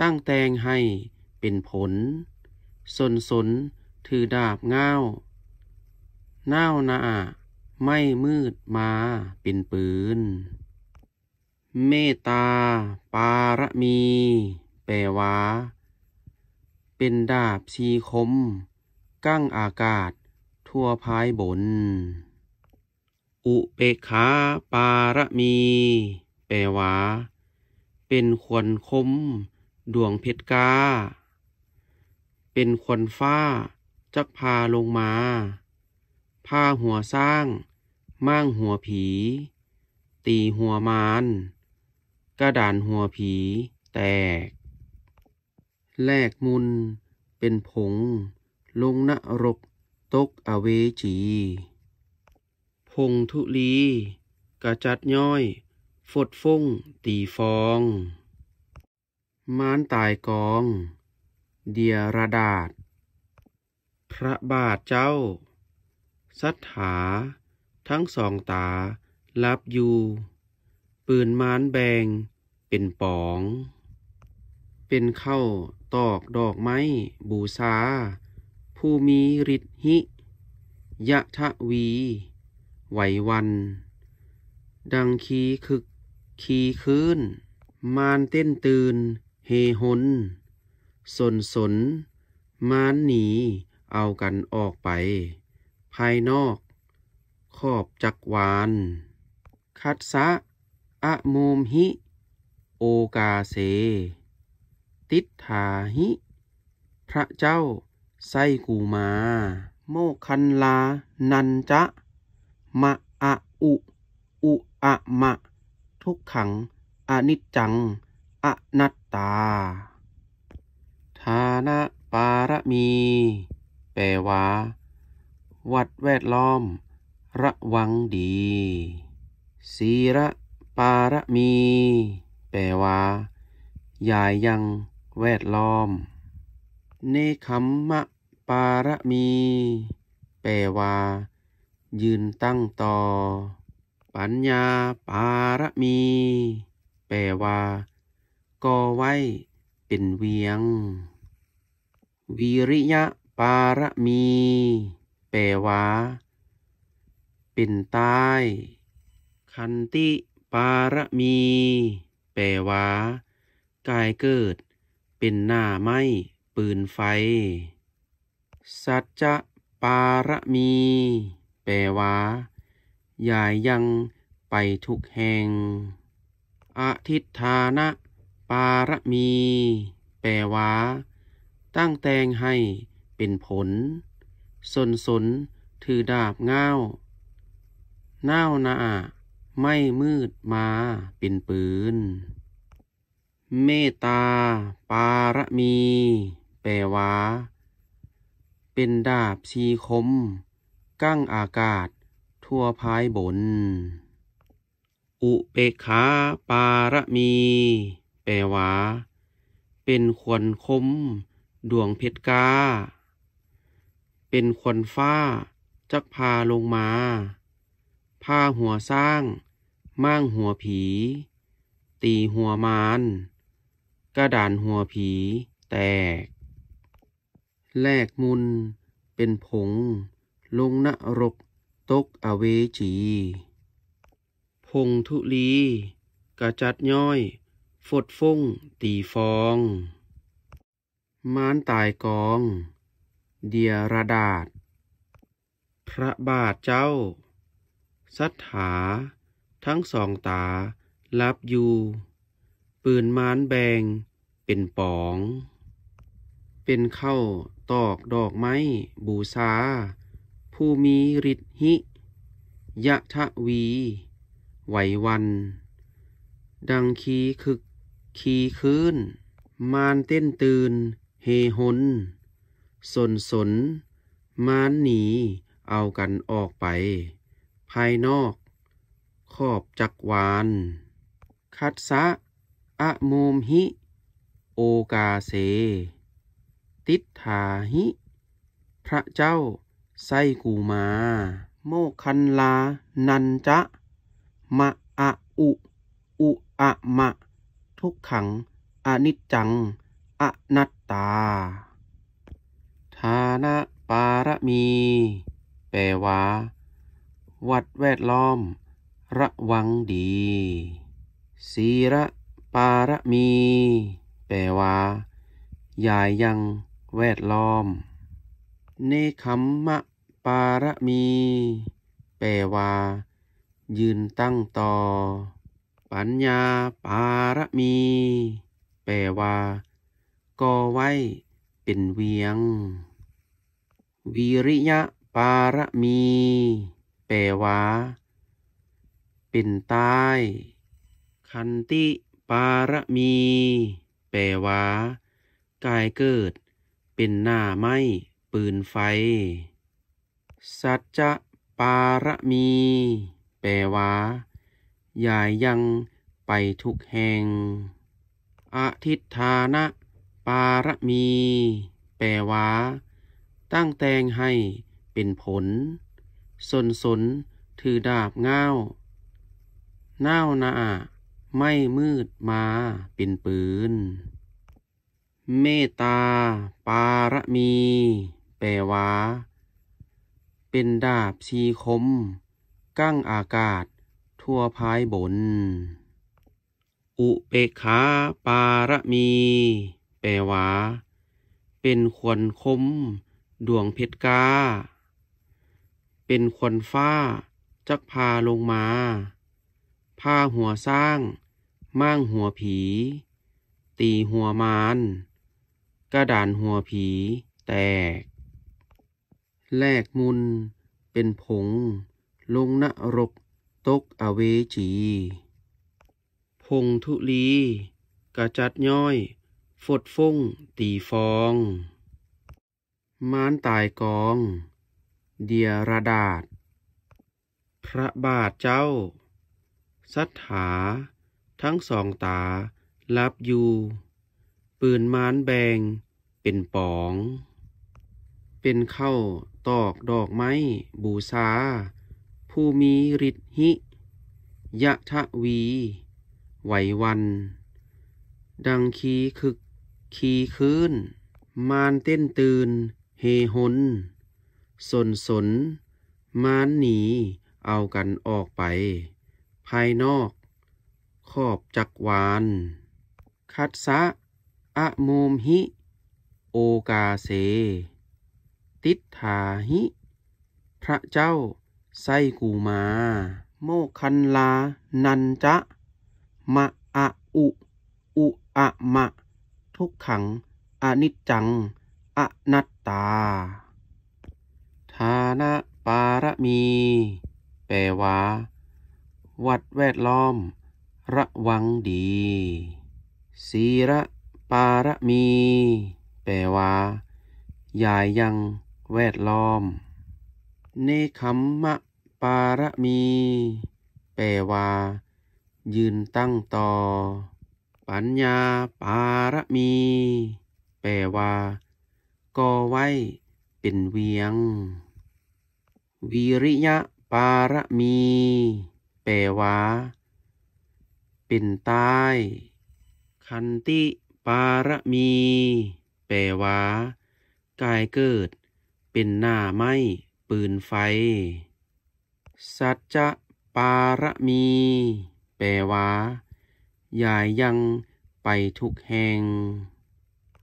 A: ตั้งแต่งให้เป็นผล สนสนถือดาบง้าวน้าหนาไม่มืดมาเป็นปืน เมตตาปารมี แปลว่าเป็นดาบชีคมกั้งอากาศทั่วภายบน อุเปขาปารมี แปลว่าเป็นควรคมดวงเพชรกาเป็นคนฟ้า จักพาลงมา ผ้าหัวสร้างม่างหัวผี ตีหัวมาน กระดานหัวผีแตกแลกมุนเป็นผงลงนรกตกอเวจี พงทุลี กระจัดย่อยฟดฟงตีฟองมานตายกอง เดียรดาษ พระบาทเจ้า สัทธาทั้งสองตาลับอยู่ปืนมานแบง เป็นปอง เป็นเข้าตอกดอกไม้ บูชาผู้มีฤทธิยะทะวีไหววัน ดังคีคึก คีคืนมานเต้นตื่นเฮฮนสนสน มานหนี เอากันออกไป ภายนอก ขอบจักวาน คัดสะอะโมมหิ โอกาเส ติดถาหิ พระเจ้า ไสกูมา โมคันลานันจะ มะอะอุ อุอะมะ ทุกขัง อนิจจังอนัตตาฐานะปารมี แปลว่าวัดแวดล้อม ระวังดี ศีระปารมี แปลว่าย่ายังแวดล้อมเนคัมมะปารมี แปลว่ายืนตั้งต่อ ปัญญาปารมี แปลว่ากอไว้ เป็นเวียง วิริยะปารมี แปลว่าเป็นตาย คันติปารมี แปลว่ากายเกิด เป็นหน้าไม้ปืนไฟ สัจจะปารมี แปลว่ายายยังไปทุกแห่งอธิฐานะปารมี แปลว่าตั้งแต่งให้เป็นผล สนสนถือดาบเงาเน้านาไม่มืดมาเป็นปืน เมตตาปารมี แปลว่าเป็นดาบชีคม กั้งอากาศทั่วภายบน อุเปขาปารมีแปลว่าเป็นควนคมดวงเพชรกา เป็นควนฟ้า จักพาลงมาผ้าหัวสร้างม่างหัวผี ตีหัวมาน กระดานหัวผีแตกแลกมุนเป็นผงลงนรกตกอเวจี พงทุลี กระจัดย่อยฟดฟงตีฟองม้านตายกอง เดียระดาษ พระบาทเจ้า สัทธาทั้งสองตาลับยู ปืนม้านแบง เป็นปอง เป็นเข้าตอกดอกไม้ บูชาผู้มีฤทธิยะทะวีไหววัน ดังคีคึกขี่คืนมานเต้นตื่น เฮหนสนสนมานหนี เอากันออกไป ภายนอก ขอบจักวาน คัดสะอะโมมหิ โอกาเสติดถาหิ พระเจ้า ไสกูมา โมคันลา นันจะ มะอะอุอุอะมะทุกขัง อนิจจัง อนัตตาฐานะปารมี แปลว่าวัดแวดล้อม ระวังดี ศีระปารมี แปลว่าย่ายังแวดล้อมเนคัมมะปารมี แปลว่ายืนตั้งต่อปัญญาปารมี แปลว่ากอไว้เป็นเวียงวิริยะปารมี แปลว่าเป็นตายคันติปารมี แปลว่ากายเกิดเป็นหน้าไม้ปืนไฟ สัจจะปารมี แปลว่ายายยังไปทุกแห่ง อธิฐานะปารมี แปลว่าตั้งแต่งให้เป็นผล สนสนถือดาบเงาเน้านาไม่มืดมาเป็นปืน เมตตาปารมี แปลว่าเป็นดาบชีคม กั้งอากาศทั่วภายบน อุเปขา ปารมี แปลว่า เป็นควรคมดวงเพชรกา เป็นควรฟ้า จักพาลงมา ผ้าหัวสร้าง ม่างหัวผี ตีหัวมาน กระดานหัวผี แตก แลกมุนเป็นผง ลงนรกตกอเวจี พงทุลี กระจัดย้อย ฝดฟงตีฟองม้านตายกอง เดียระดาษ พระบาทเจ้า สัทธาทั้งสองตาลับอยู่ปืนม้านแบงเป็นปอง เป็นเข้าตอกดอกไม้บูชาผู้มีฤทธิยะทะวี ไหววัน ดังคีคึก คีคืนมานเต้นตื่นเฮหนสนสนมานหนีเอากันออกไป ภายนอก ขอบจักวานคัดสะอะโมมหิ โอกาเส ติทธาหิ พระเจ้าไส้กูมา โมคันลา นันจะ มะอะอุอุอะมะ ทุกขัง อนิจจังอนัตตาทานะปารมี แปลว่าวัดแวดล้อม ระวังดีศีระปารมี แปลว่ายายยังแวดล้อมนคัมมะปารมี แปลว่ายืนตั้งต่อ ปัญญาปารมี แปลว่าก่อไว้เป็นเวียงวิริยะปารมี แปลว่าเป็นตายคันติปารมี แปลว่ากายเกิดเป็นหน้าไม่ปืนไฟ สัจจะปารมี แปลว่าอย่ายังไปทุกแห่ง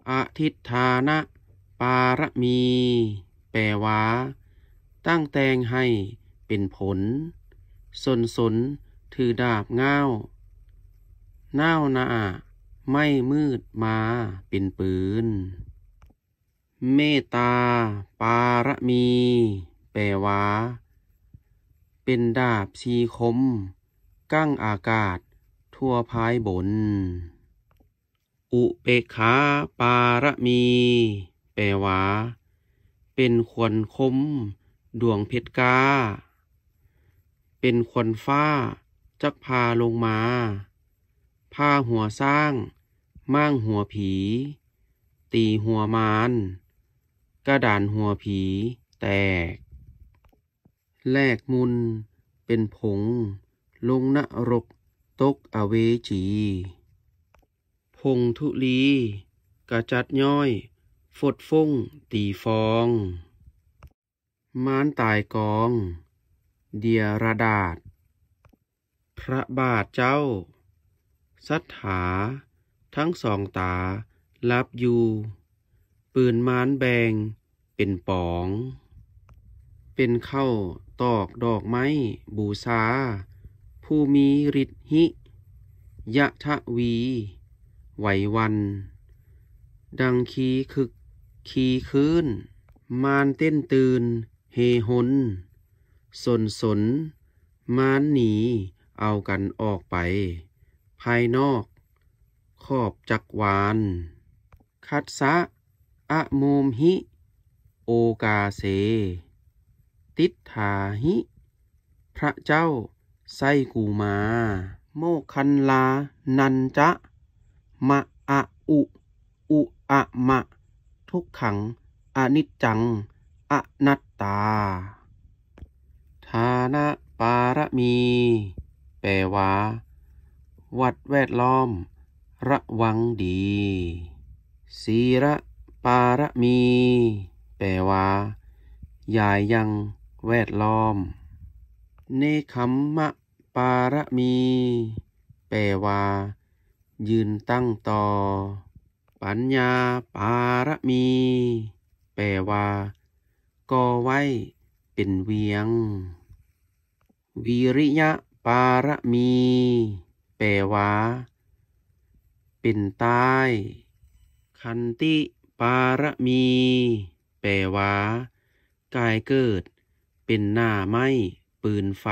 A: อธิฐานะปารมี แปลว่า ตั้งแต่งให้เป็นผล สนสนถือดาบง้าวน้าหนาไม่มืดมาเป็นปืน เมตตาปารมีแปลว่า เป็นดาบสีคม กั้งอากาศ ทั่วภายบน อุเปขา ปารมี แปลว่า เป็นควนคมดวงเพชรกาเป็นควนฟ้า จักพาลงมา ผ้าหัวสร้างม่างหัวผี ตีหัวมาน กระดานหัวผีแตกแลกมุนเป็นผง ลงนรกตกอเวจี พงทุลี กระจัดย่อยฟดฟงตีฟองม้านตายกอง เดียระดาษ พระบาทเจ้า สัทธาทั้งสองตาลับอยู่ปืนม้านแบง เป็นปอง เป็นเข้าตอกดอกไม้บูชาผู้มีฤทธิยะทะวีไหววัน ดังคีคึกคีคืนมานเต้นตื่นเฮหนสนสนมานหนีเอากันออกไป ภายนอก ขอบจักวาน คัดสะ อะโมมหิ โอกาเซติดถาหิ พระเจ้า ไสกูมา โมคันลา นันจะ มะอะอุอุอะมะ ทุกขังอนิจจัง อนัตตาทานะ ปารมี แปลว่าวัดแวดล้อม ระวังดี ศีระปารมี แปลว่ายายยังแวดล้อมเนคัมมะ ปารมี แปลว่ายืนตั้งต่อ ปัญญาปารมี แปลว่าก่อไว้เป็นเวียงวิริยะปารมี แปลว่าเป็นตายคันติปารมี แปลว่ากายเกิดเป็นหน้าไม้ปืนไฟ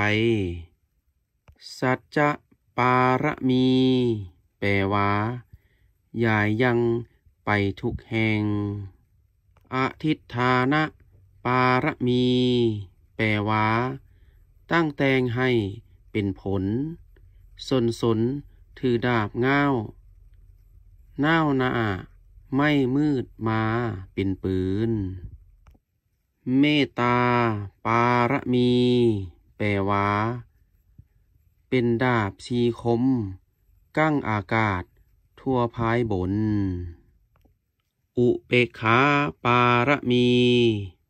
A: สัจจะปารมี แปลว่าอย่ายังไปทุกแห่งอธิฐานะปารมี แปลว่าตั้งแต่งให้เป็นผล สนสนถือดาบเงาเน้าหน้าไม่มืดมา เป็นปืนเมตตา ปารมี แปลว่าเป็นดาบชีคมกั้งอากาศ ทั่วภายบน อุเปขาปารมี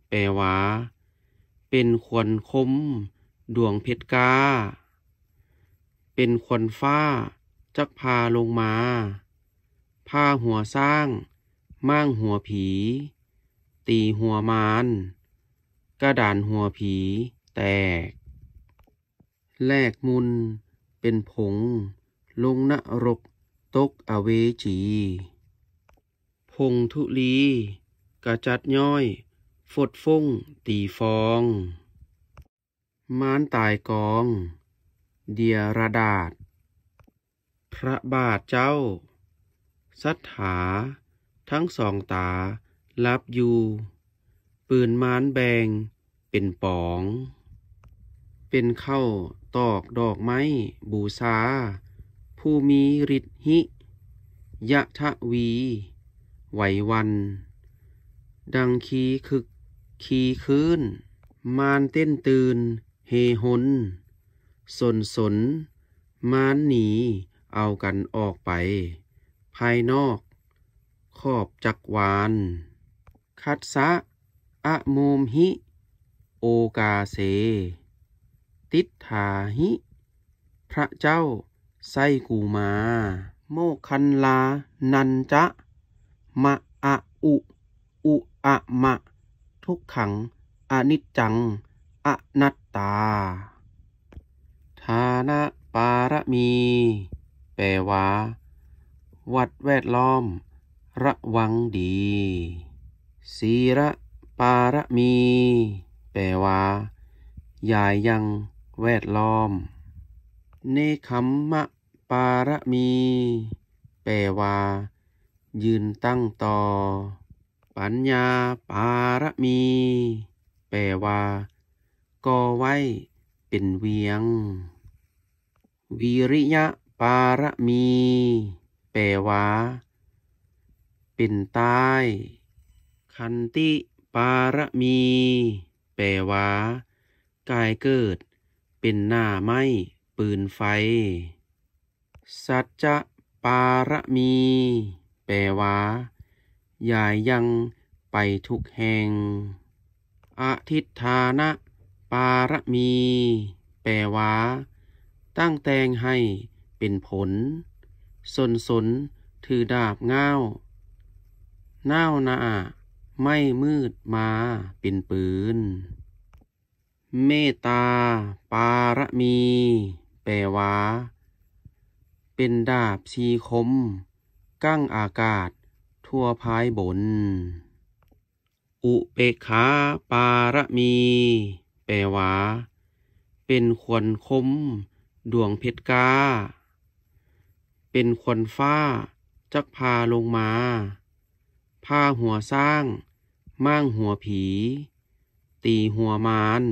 A: แปลว่าเป็นขวนคมดวงเพชรกาเป็นขวนฟ้า จักพาลงมา ผ้าหัวสร้างมั่งหัวผี ตีหัวมารกระดานหัวผีแตกแลกมุนเป็นผงลงนรกตกอเวจีพงทุลีกระจัดย่อยฟดฟงตีฟองม้านตายกองเดียระดาษ พระบาทเจ้า สัทธาทั้งสองตารับอยู่ปืนมานแบงเป็นปอง เป็นเข้าตอกดอกไม้บูชาผู้มีฤทธิยะทะวีไหววัน ดังคีคึก คีคืนมานเต้นตื่นเฮหนสนสน มานหนี เอากันออกไป ภายนอก ขอบจักวานคัดสะอะโมมหิ โอกาเส ติฏาหิ พระเจ้า ไสกูมาโมคันลานันจะ มะอะอุอุอะมะทุกขังอนิจจัง อนัตตาทานะปารมี แปลว่าวัดแวดล้อม ระวังดี ศีระปารมี แปลว่าหยายยังแวดล้อมเนคัมมะปารมี แปลว่า ยืนตั้งต่อ ปัญญาปารมี แปลว่า ก่อไว้เป็นเวียงวิริยะปารมี แปลว่า เป็นใต้คันติปารมี แปลว่ากายเกิดเป็นหน้าไม้ปืนไฟ สัจจะปารมี แปลว่าย่ายังไปทุกแห่งอธิฐานะปารมี แปลว่าตั้งแต่งให้เป็นผล สนสนถือดาบง้าวน้าวนาไม่มืดมาเป็นปืน เมตตาปารมี แปลว่าเป็นดาบชีคม กั้งอากาศ ทั่วภายบน อุเปขาปารมี แปลว่าเป็นควนคมดวงเพชรกาเป็นควนฟ้า จักพาลงมา ผ้าหัวสร้างม่างหัวผี ตีหัวมาน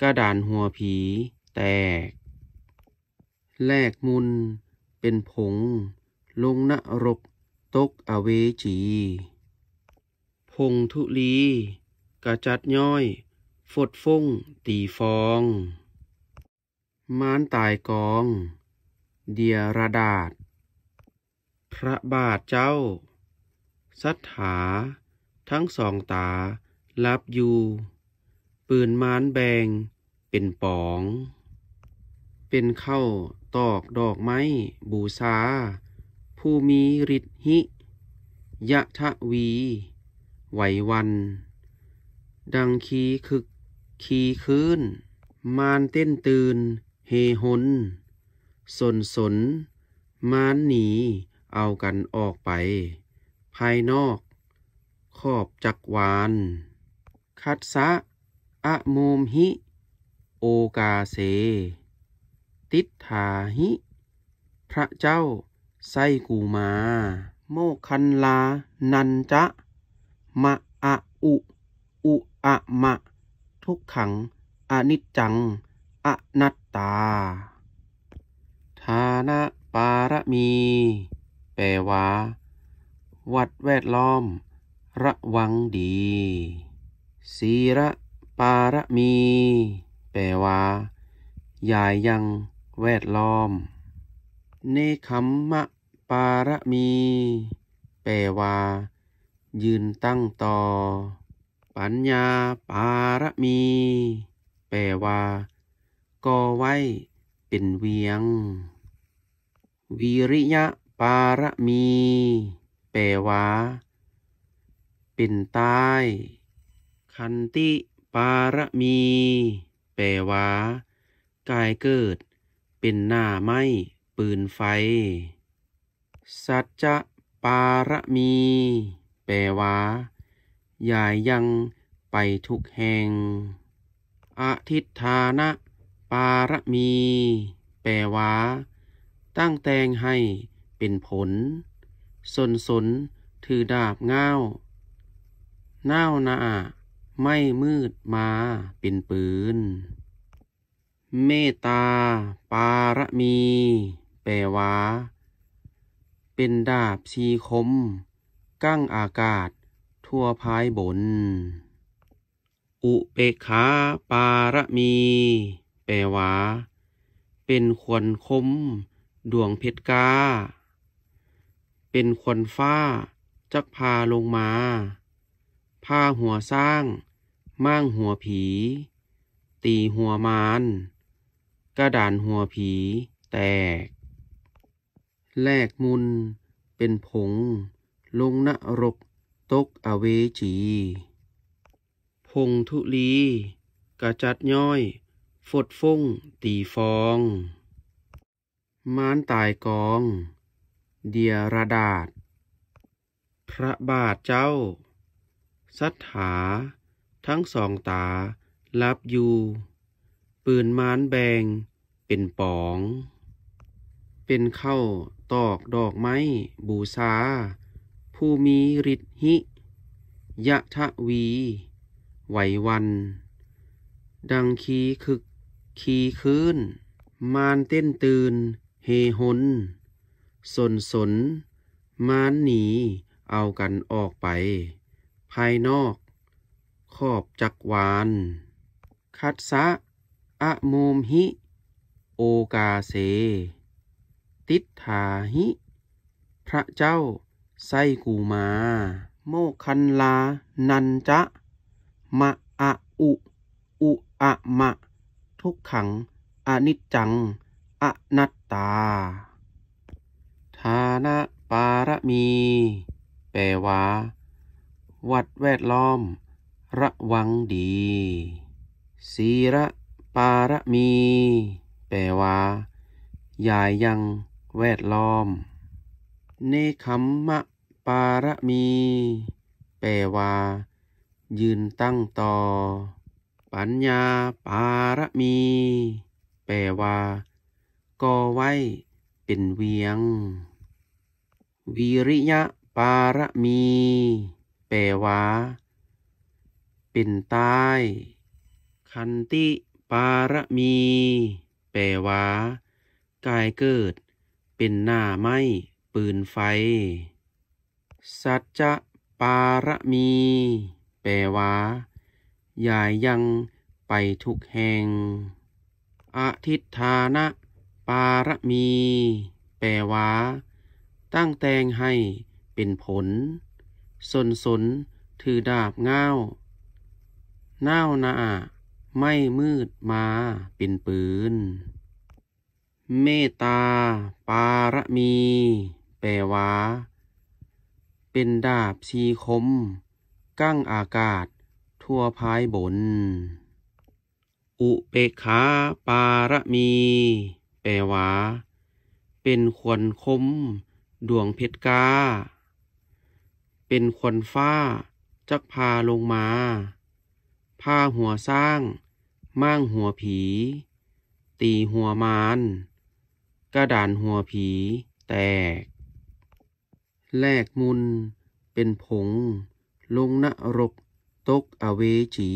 A: กระดานหัวผีแตกแลกมุนเป็นผงลงนรกตกอเวจี พงทุลี กระจัดย่อยฟดฟงตีฟองม้านตายกอง เดียระดาษ พระบาทเจ้า สัทธาทั้งสองตาลับอยู่ปืนม้าน แบง เป็นปอง เป็นเข้าตอกดอกไม้บูชาผู้ มีฤทธิยะทะวีไหววัน ดัง คีคึก คีคืนมาน เต้นตื่นเฮหนสนสนมาน หนีเอากันออกไป ภายนอกขอบจักวาลคัดสะอะโมมหิ โอกาเส ติถาหิ พระเจ้า ไสกูมา โมคันลา นันจะ มะอะอุอุอะมะ ทุกขัง อนิจจัง อนัตตาทานะปารมี แปลว่า วัดแวดล้อมระวังดีศีระปารมี แปลว่า อย่ายังแวดล้อมเนคัมมะปารมี แปลว่า ยืนตั้งต่อ ปัญญาปารมี แปลว่าก่อไว้เป็นเวียงวิริยะปารมี แปลว่าเป็นตาย คันติ ปารมี แปลว่า กายเกิด เป็นหน้าไม้ปืนไฟ สัจจะ ปารมี แปลว่ายายยังไปทุกแห่ง อธิฐานะ ปารมี แปลว่า ตั้งแต่งให้เป็นผล สน สน ถือดาบง้าวหน้าวนาไม่มืดมาเป็นปืน เมตตา ปารมี แปลว่าเป็นดาบชีคมกั้งอากาศ ทั่วภายบน อุเปขาปารมี แปลว่าเป็นควนคมดวงเพชรกา เป็นควนฟ้า จักพาลงมาผ้าหัวสร้างม่างหัวผี ตีหัวมาน กระดานหัวผีแตกแลกมุนเป็นผงลงนรกตกอเวจี พงทุลี กระจัดย่อยฟดฟงตีฟองม้านตายกอง เดียระดาษ พระบาทเจ้าสัทธา ทั้งสองตาลับอยู่ปืนมานแบงเป็นปอง เป็นเข้าตอกดอกไม้บูชาผู้มีฤทธิยะทะวีไหววัน ดังคีคึก คีคืนมานเต้นตื่นเฮหนสนสนมานหนีเอากันออกไปภายนอก ขอบจักวาลคัดสะอะโมมหิ โอกาเส ติถาหิ พระเจ้า ไสกูมา โมคันลา นันจะ มะอะอุ อุอะมะ ทุกขัง อนิจจัง อนัตตาทานะปารมี แปลว่าวัดแวดล้อม ระวังดีศีระปารมี แปลว่าย่ายังแวดล้อมเนคัมมะปารมี แปลว่า ยืนตั้งต่อ ปัญญาปารมี แปลว่าก่อไว้เป็นเวียงวิริยะปารมีเปวาปิ่นตาย คันติ ปารมีเปวา กายเกิด เป็นหน้าไม้ปืนไฟ สัจจะ ปารมีเปวายายยังไปทุกแห่ง อธิฐานะ ปารมี แปลว่าตั้งแต่งให้เป็นผลสนสน ถือดาบเง้าเนาวนาไม่มืดมาเป็นปืน เมตตา ปารมี แปลว่า เป็นดาบชีคม กั้งอากาศ ทั่วภายบน อุเปขาปารมี แปลว่า เป็นควนคมดวงเพชรกาเป็นควันฟ้า จักพาลงมาผ้าหัวสร้างม่างหัวผี ตีหัวมาน กระดานหัวผีแตกแลกมุนเป็นผงลงนรกตกอเวจี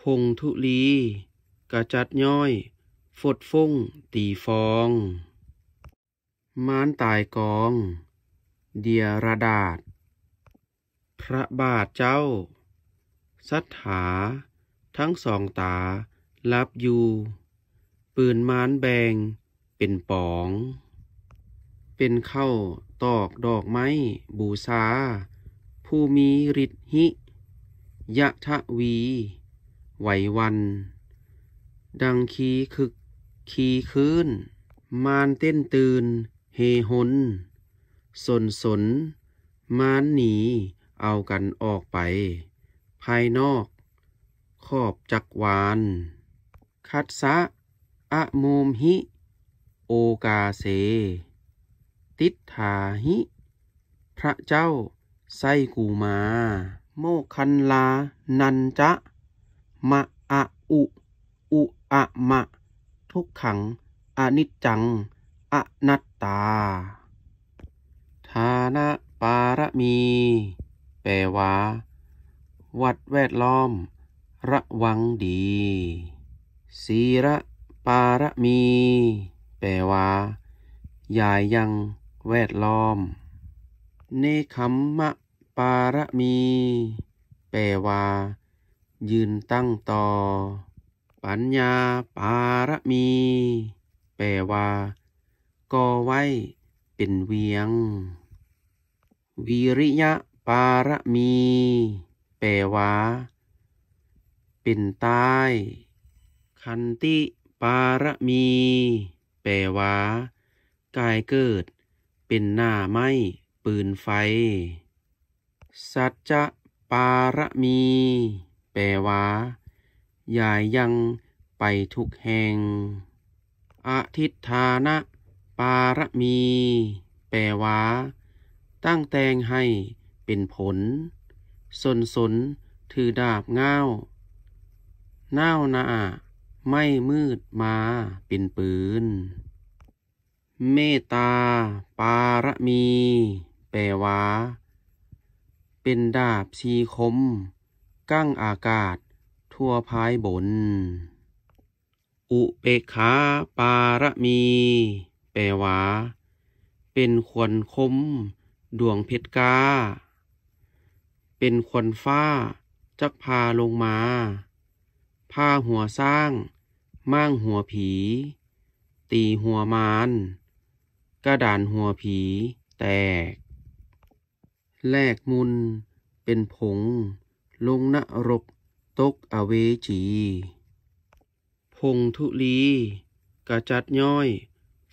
A: พงทุลี กระจัดย่อยฟดฟงตีฟองม้านตายกองเดียรดาษ พระบาทเจ้า สัทธาทั้งสองตาลับยู ปืนม้านแบง เป็นปอง เป็นเข้าตอกดอกไม้ บูชาผู้มีฤทธิยะทะวีไหววัน ดังคีคึก คีคืนมานเต้นตื่นเฮหนสนสน มานหนีเอากันออกไป ภายนอก ขอบจักวานคัดสะอะโมมหิ โอกาเส ติดถาหิ พระเจ้าไสกูมาโมคันลานันจะ มะอะอุอุอะมะ ทุกขัง อนิจจังอนัตตาฐานะปารมี แปลว่าวัดแวดล้อม ระวังดีศีระปารมี แปลว่าย่ายังแวดล้อม เนคัมมะปารมี แปลว่ายืนตั้งต่อ ปัญญาปารมี แปลว่าก่อไว้เป็นเวียงวิริยะปารมี แปลว่าเป็นตายคันติปารมี แปลว่ากายเกิดเป็นหน้าไม้ปืนไฟ สัจจะปารมี แปลว่าย่ายังไปทุกแห่งอธิฐานะ ปารมี แปลว่าตั้งแต่งให้เป็นผล สนสนถือดาบง้าวน้าวนาไม่มืดมาเป็นปืน เมตตา ปารมี แปลว่าเป็นดาบชีคมกั้งอากาศ ทั่วภายบน อุเปขาปารมี แปลว่าเป็นขวรคมดวงเพชรกา เป็นคนฟ้าจักพาลงมา ผ้าหัวสร้างม่างหัวผี ตีหัวมาน กระดานหัวผีแตก แลกมุนเป็นผงลงนรกตกอเวจี พงทุลี กระจัดย่อย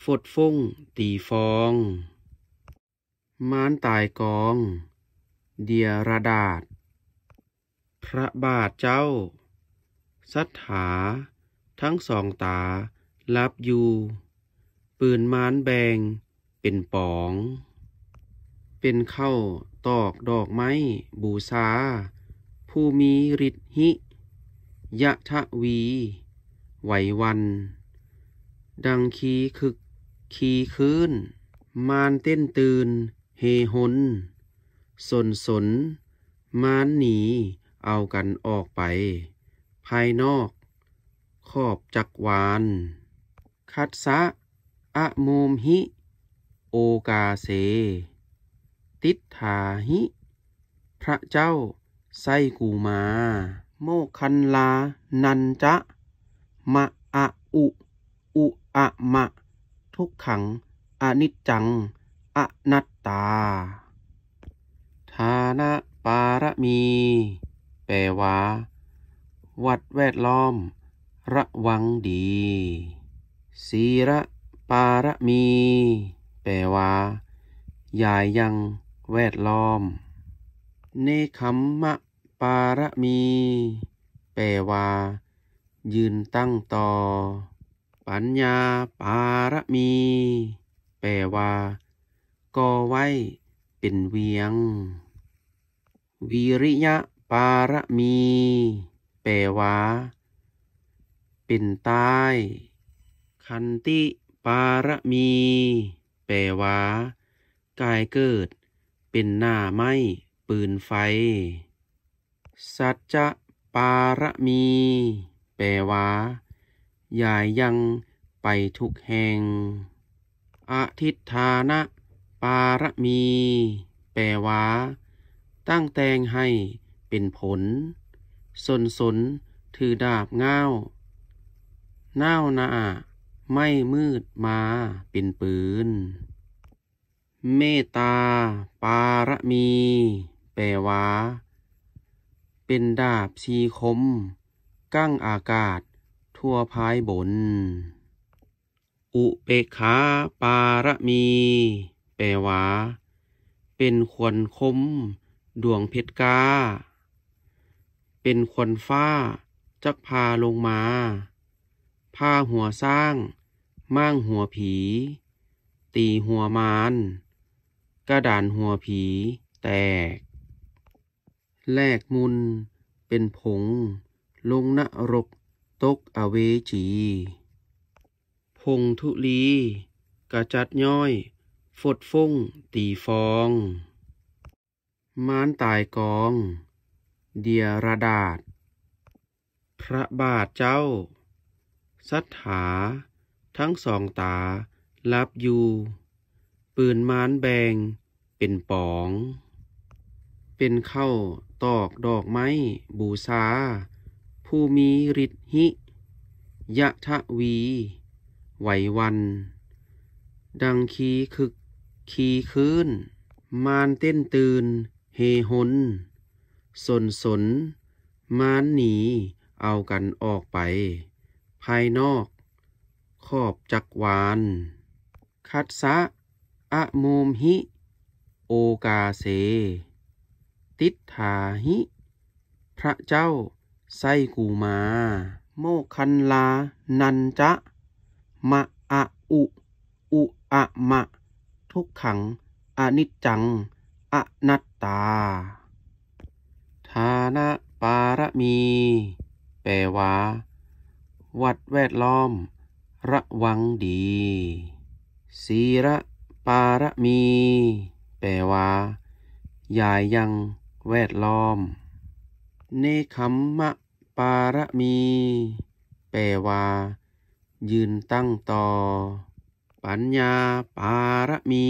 A: ฟดฟงตีฟองม้านตายกอง เดียระดาษ พระบาทเจ้า สัทธาทั้งสองตาลับอยู่ปืนม้านแบง เป็นปอง เป็นเข้าตอกดอกไม้บูชาผู้มีฤทธิยะทะวีไหววัน ดังคีคึก คีคืนมานเต้นตื่นเฮฮนสนสน มานหนี เอากันออกไป ภายนอก ขอบจักวานคัดสะอะโมมหิ โอกาเส ติถาหิ พระเจ้า ไส้กูมา โมคันลา นันจะ มะอะอุ อุอะมะ ทุกขัง อนิจจังอนัตตาฐานะปารมี แปลว่าวัดแวดล้อม ระวังดีศีระปารมี แปลว่าอย่ายังแวดล้อมเนคัมมะปารมี แปลว่ายืนตั้งต่อ ปัญญาปารมี แปลว่ากอไว้เป็นเวียง วิริยะปารมี แปลว่าเป็นตาย คันติปารมี แปลว่ากายเกิดเป็นหน้าไม้ปืนไฟ สัจจะปารมี แปลว่ายายยังไปทุกแห่งอธิฐานะปารมี แปลว่าตั้งแต่งให้เป็นผล สนสนถือดาบง้าวน้าหนาไม่มืดมาเป็นปืน เมตตาปารมี แปลว่าเป็นดาบชีคมกั้งอากาศทั่วภายบน อุเปขาปารมีปลว่าเป็นควนคม ดวงเพชรกา เป็นควนฟ้า จักพาลงมาพาหัวสร้างม่างหัวผี ตีหัวมาน กระดานหัวผีแตก แลกมุนเป็นผง ลงนรก ตกอเวจี พงทุลี กระจัดย่อยฟดฟงตีฟองม้านตายกอง เดียระดาษ พระบาทเจ้าสัทธา ทั้งสองตาลับอยู่ปืนม้านแบง เป็นปอง เป็นเข้าตอกดอกไม้บูซาผู้มีฤทธิยะทะวีไหววัน ดังคีคึกขี่คืน มานเต้นตื่น เฮหนสนสนมานหนี เอากันออกไป ภายนอก ขอบจักวาน คัดสะอะโมมหิ โอกาเส ติดถาหิ พระเจ้า ไสกูมา โมคันลา นันจะ มะอะอุ อุอะมะทุกขัง อนิจจังอนัตตาฐานะปารมี แปลว่าวัดแวดล้อม ระวังดีศีระปารมี แปลว่าย่ายังแวดล้อมเนคัมมะปารมี แปลว่ายืนตั้งต่อปัญญาปารมี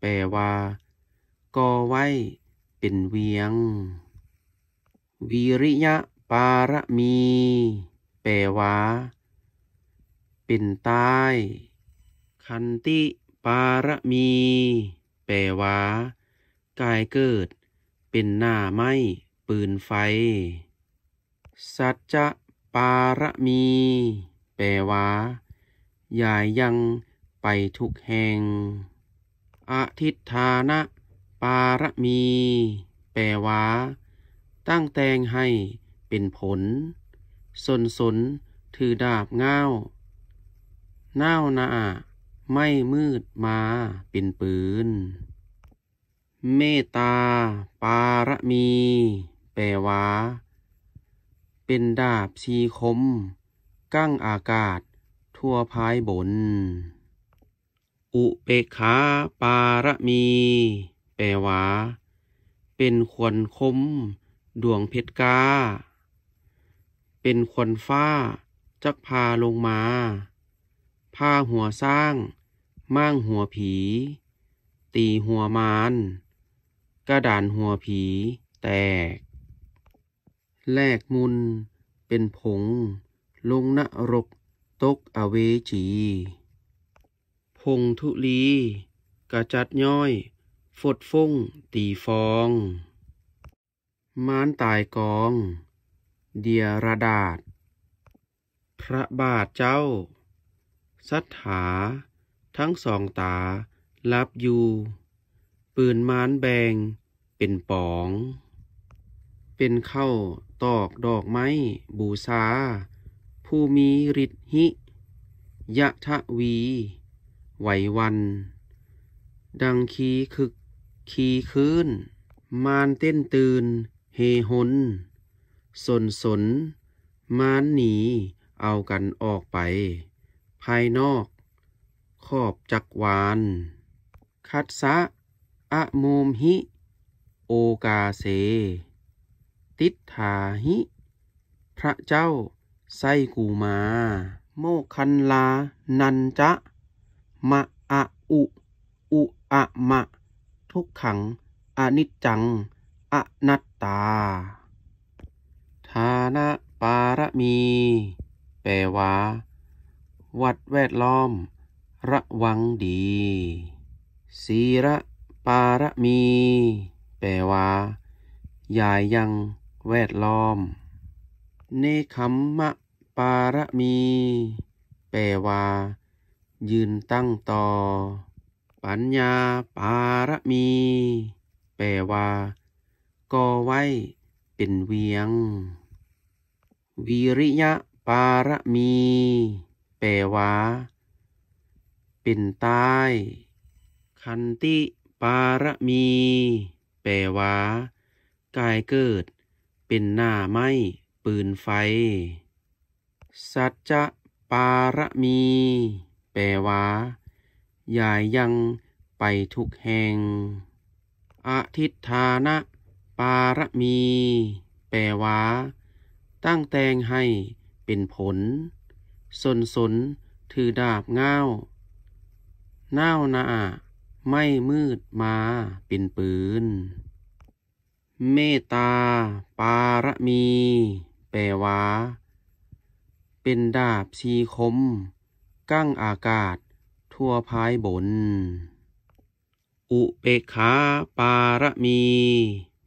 A: แปลว่าก่อไว้เป็นเวียงวิริยะปารมี แปลว่าเป็นตายคันติปารมี แปลว่ากายเกิดเป็นหน้าไม้ปืนไฟ สัจจะปารมี แปลว่ายายยังไปทุกแห่งอธิฐานะปารมี แปลว่าตั้งแต่งให้เป็นผล สนสนถือดาบเงาเน้านาไม่มืดมาเป็นปืน เมตตาปารมี แปลว่าเป็นดาบชีคม กั้งอากาศทั่วภายบน อุเปขา ปารมี แปลว่าเป็นควนคมดวงเพชรกาเป็นควนฟ้า จักพาลงมา ผ้าหัวสร้างม่างหัวผี ตีหัวมานกระดานหัวผีแตก แลกมุนเป็นผง ลงนรกตกอเวจี พงทุลี กระจัดย่อยฟดฟงตีฟองม้านตายกอง เดียระดาษ พระบาทเจ้า สัทธาทั้งสองตาลับอยู่ปืนม้านแบงเป็นปอง เป็นเข้า ตอกดอกไม้บูซาูมีฤทธิยะทะวีไหววัน ดังคีคึก คีคืนมานเต้นตื่นเฮหนสนสนมานหนีเอากันออกไป ภายนอก ขอบจักวาน คัดสะอะโมมหิ โอกาเส ติทธาหิ พระเจ้าไส้กูมา โมคันลา นันจะ มะอะอุอุ อะมะ ทุกขัง อนิจจัง อนัตตาทานะปารมี แปลว่าวัดแวดล้อม ระวังดีศีระปารมี แปลว่าย่ายังแวดล้อมเนคัมมะปารมี แปลว่า ยืนตั้งต่อ ปัญญาปารมี แปลว่า ก่อไว้เป็นเวียงวิริยะปารมี แปลว่า เป็นตายคันติปารมี แปลว่า กายเกิดเป็นหน้าไม้ปืนไฟสัจจะปารมี แปลว่าอย่ายังไปทุกแห่ง อธิฐานะปารมี แปลว่าตั้งแต่งให้เป็นผล สนสนถือดาบเงาเน้านาไม่มืดมาเป็นปืน เมตตาปารมี แปลว่าเป็นดาบสีคม กั้งอากาศ ทั่วภายบน อุเปขาปารมี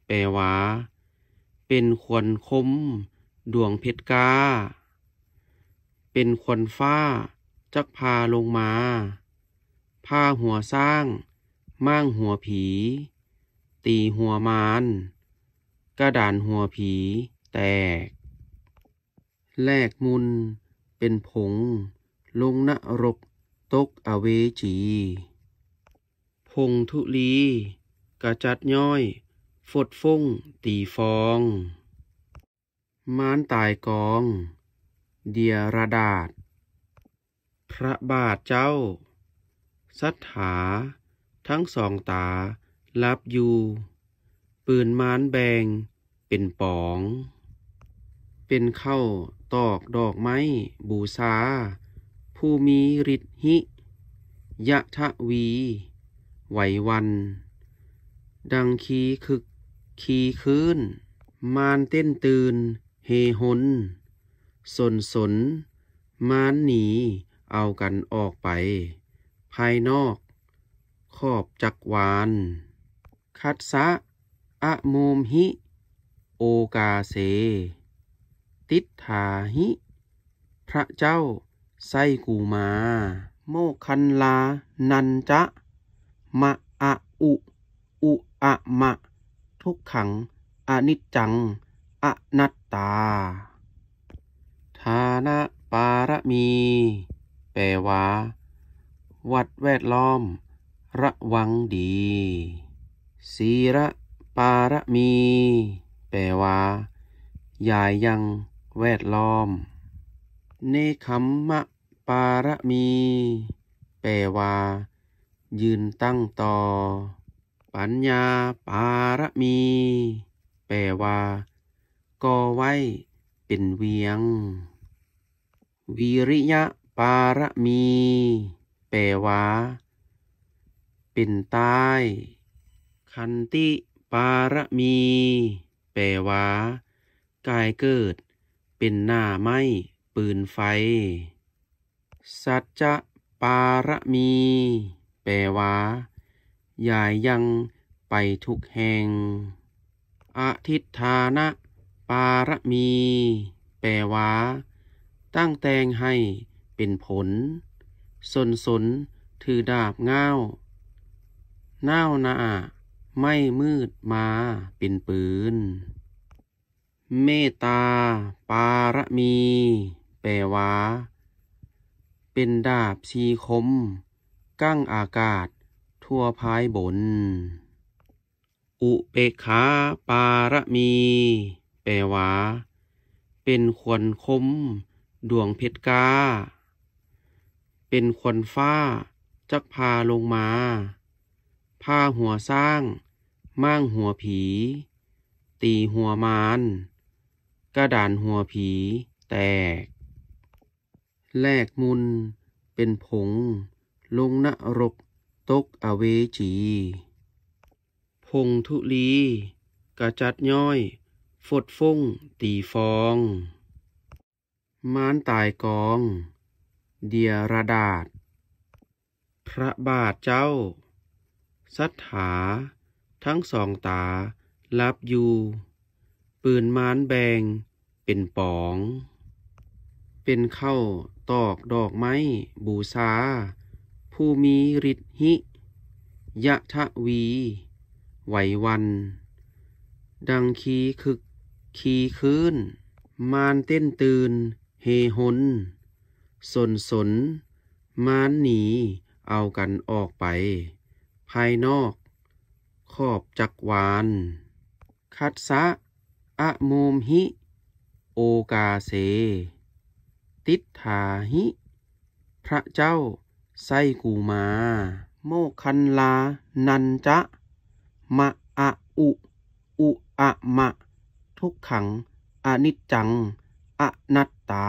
A: แปลว่าเป็นควนคมดวงเพชรกาเป็นควนฟ้า จักพาลงมา ผ้าหัวสร้างม่างหัวผี ตีหัวมาน กระดานหัวผีแตกแลกมุนเป็นผง ลงนรกตกอเวจี พงทุลี กระจัดย่อยฟดฟงตีฟองม้านตายกอง เดียระดาษ พระบาทเจ้า สัทธาทั้งสองตาลับอยู่ปืนม้านแบงเป็นปองเป็นเข้าตอกดอกไม้ บูชาผู้มีฤทธิยะทะวีไหววัน ดังคีคึก คีคืนมานเต้นตื่นเฮหนสนสนมานหนีเอากันออกไป ภายนอก ขอบจักวานคัดสะ อะโมมหิ โอกาเซติดถาหิ พระเจ้า ไสกูมา โมคันลา นันจะ มะอะอุอุอะมะ ทุกขัง อนิจจัง อนัตตาทานะปารมี แปลว่า วัดแวดล้อม ระวังดีศีระปารมี แปลว่ายายยังแวดล้อมเนคัมมะปารมี แปลว่า ยืนตั้งต่อ ปัญญาปารมี แปลว่า ก่อไว้เป็นเวียงวิริยะปารมี แปลว่า เป็นตายคันติปารมี แปลว่า กายเกิดเป็นหน้าไม้ปืนไฟ สัจจะปารมี แปลว่าย่ายังไปทุกแห่งอธิฐานะ ปารมี แปลว่าตั้งแต่งให้เป็นผล สนสนถือดาบง้าวน้าวนาไม่มืดมาเป็นปืนเมตตา ปารมี แปลว่าเป็นดาบชีคม กั้งอากาศ ทั่วภายบน อุเปขาปารมี แปลว่าเป็นควนคมดวงเพชรกาเป็นควนฟ้า จักพาลงมาผ้าหัวสร้างมั่งหัวผี ตีหัวมารกระดานหัวผีแตกแลกมุนเป็นผงลงนรกตกอเวจีพงทุลีกระจัดย่อยฟดฟงตีฟองม้านตายกอง เดียระดาษ พระบาทเจ้า สัทธาทั้งสองตาลับอยู่ ปืนม้านแบงเป็นปอง เป็นเข้าตอกดอกไม้ บูชาผู้มีฤทธิยะทะวีไหววัน ดังขีคึกขีคืนมานเต้นตื่นเฮหนสนสนมานหนีเอากันออกไป ภายนอก ขอบจักวาน คัดสะ อะโมมหิโอกาเส ติถาหิ พระเจ้าไส้กูมา โมคันลานันจะ มะอะอุอุอะมะ ทุกขังอนิจจังอนัตตา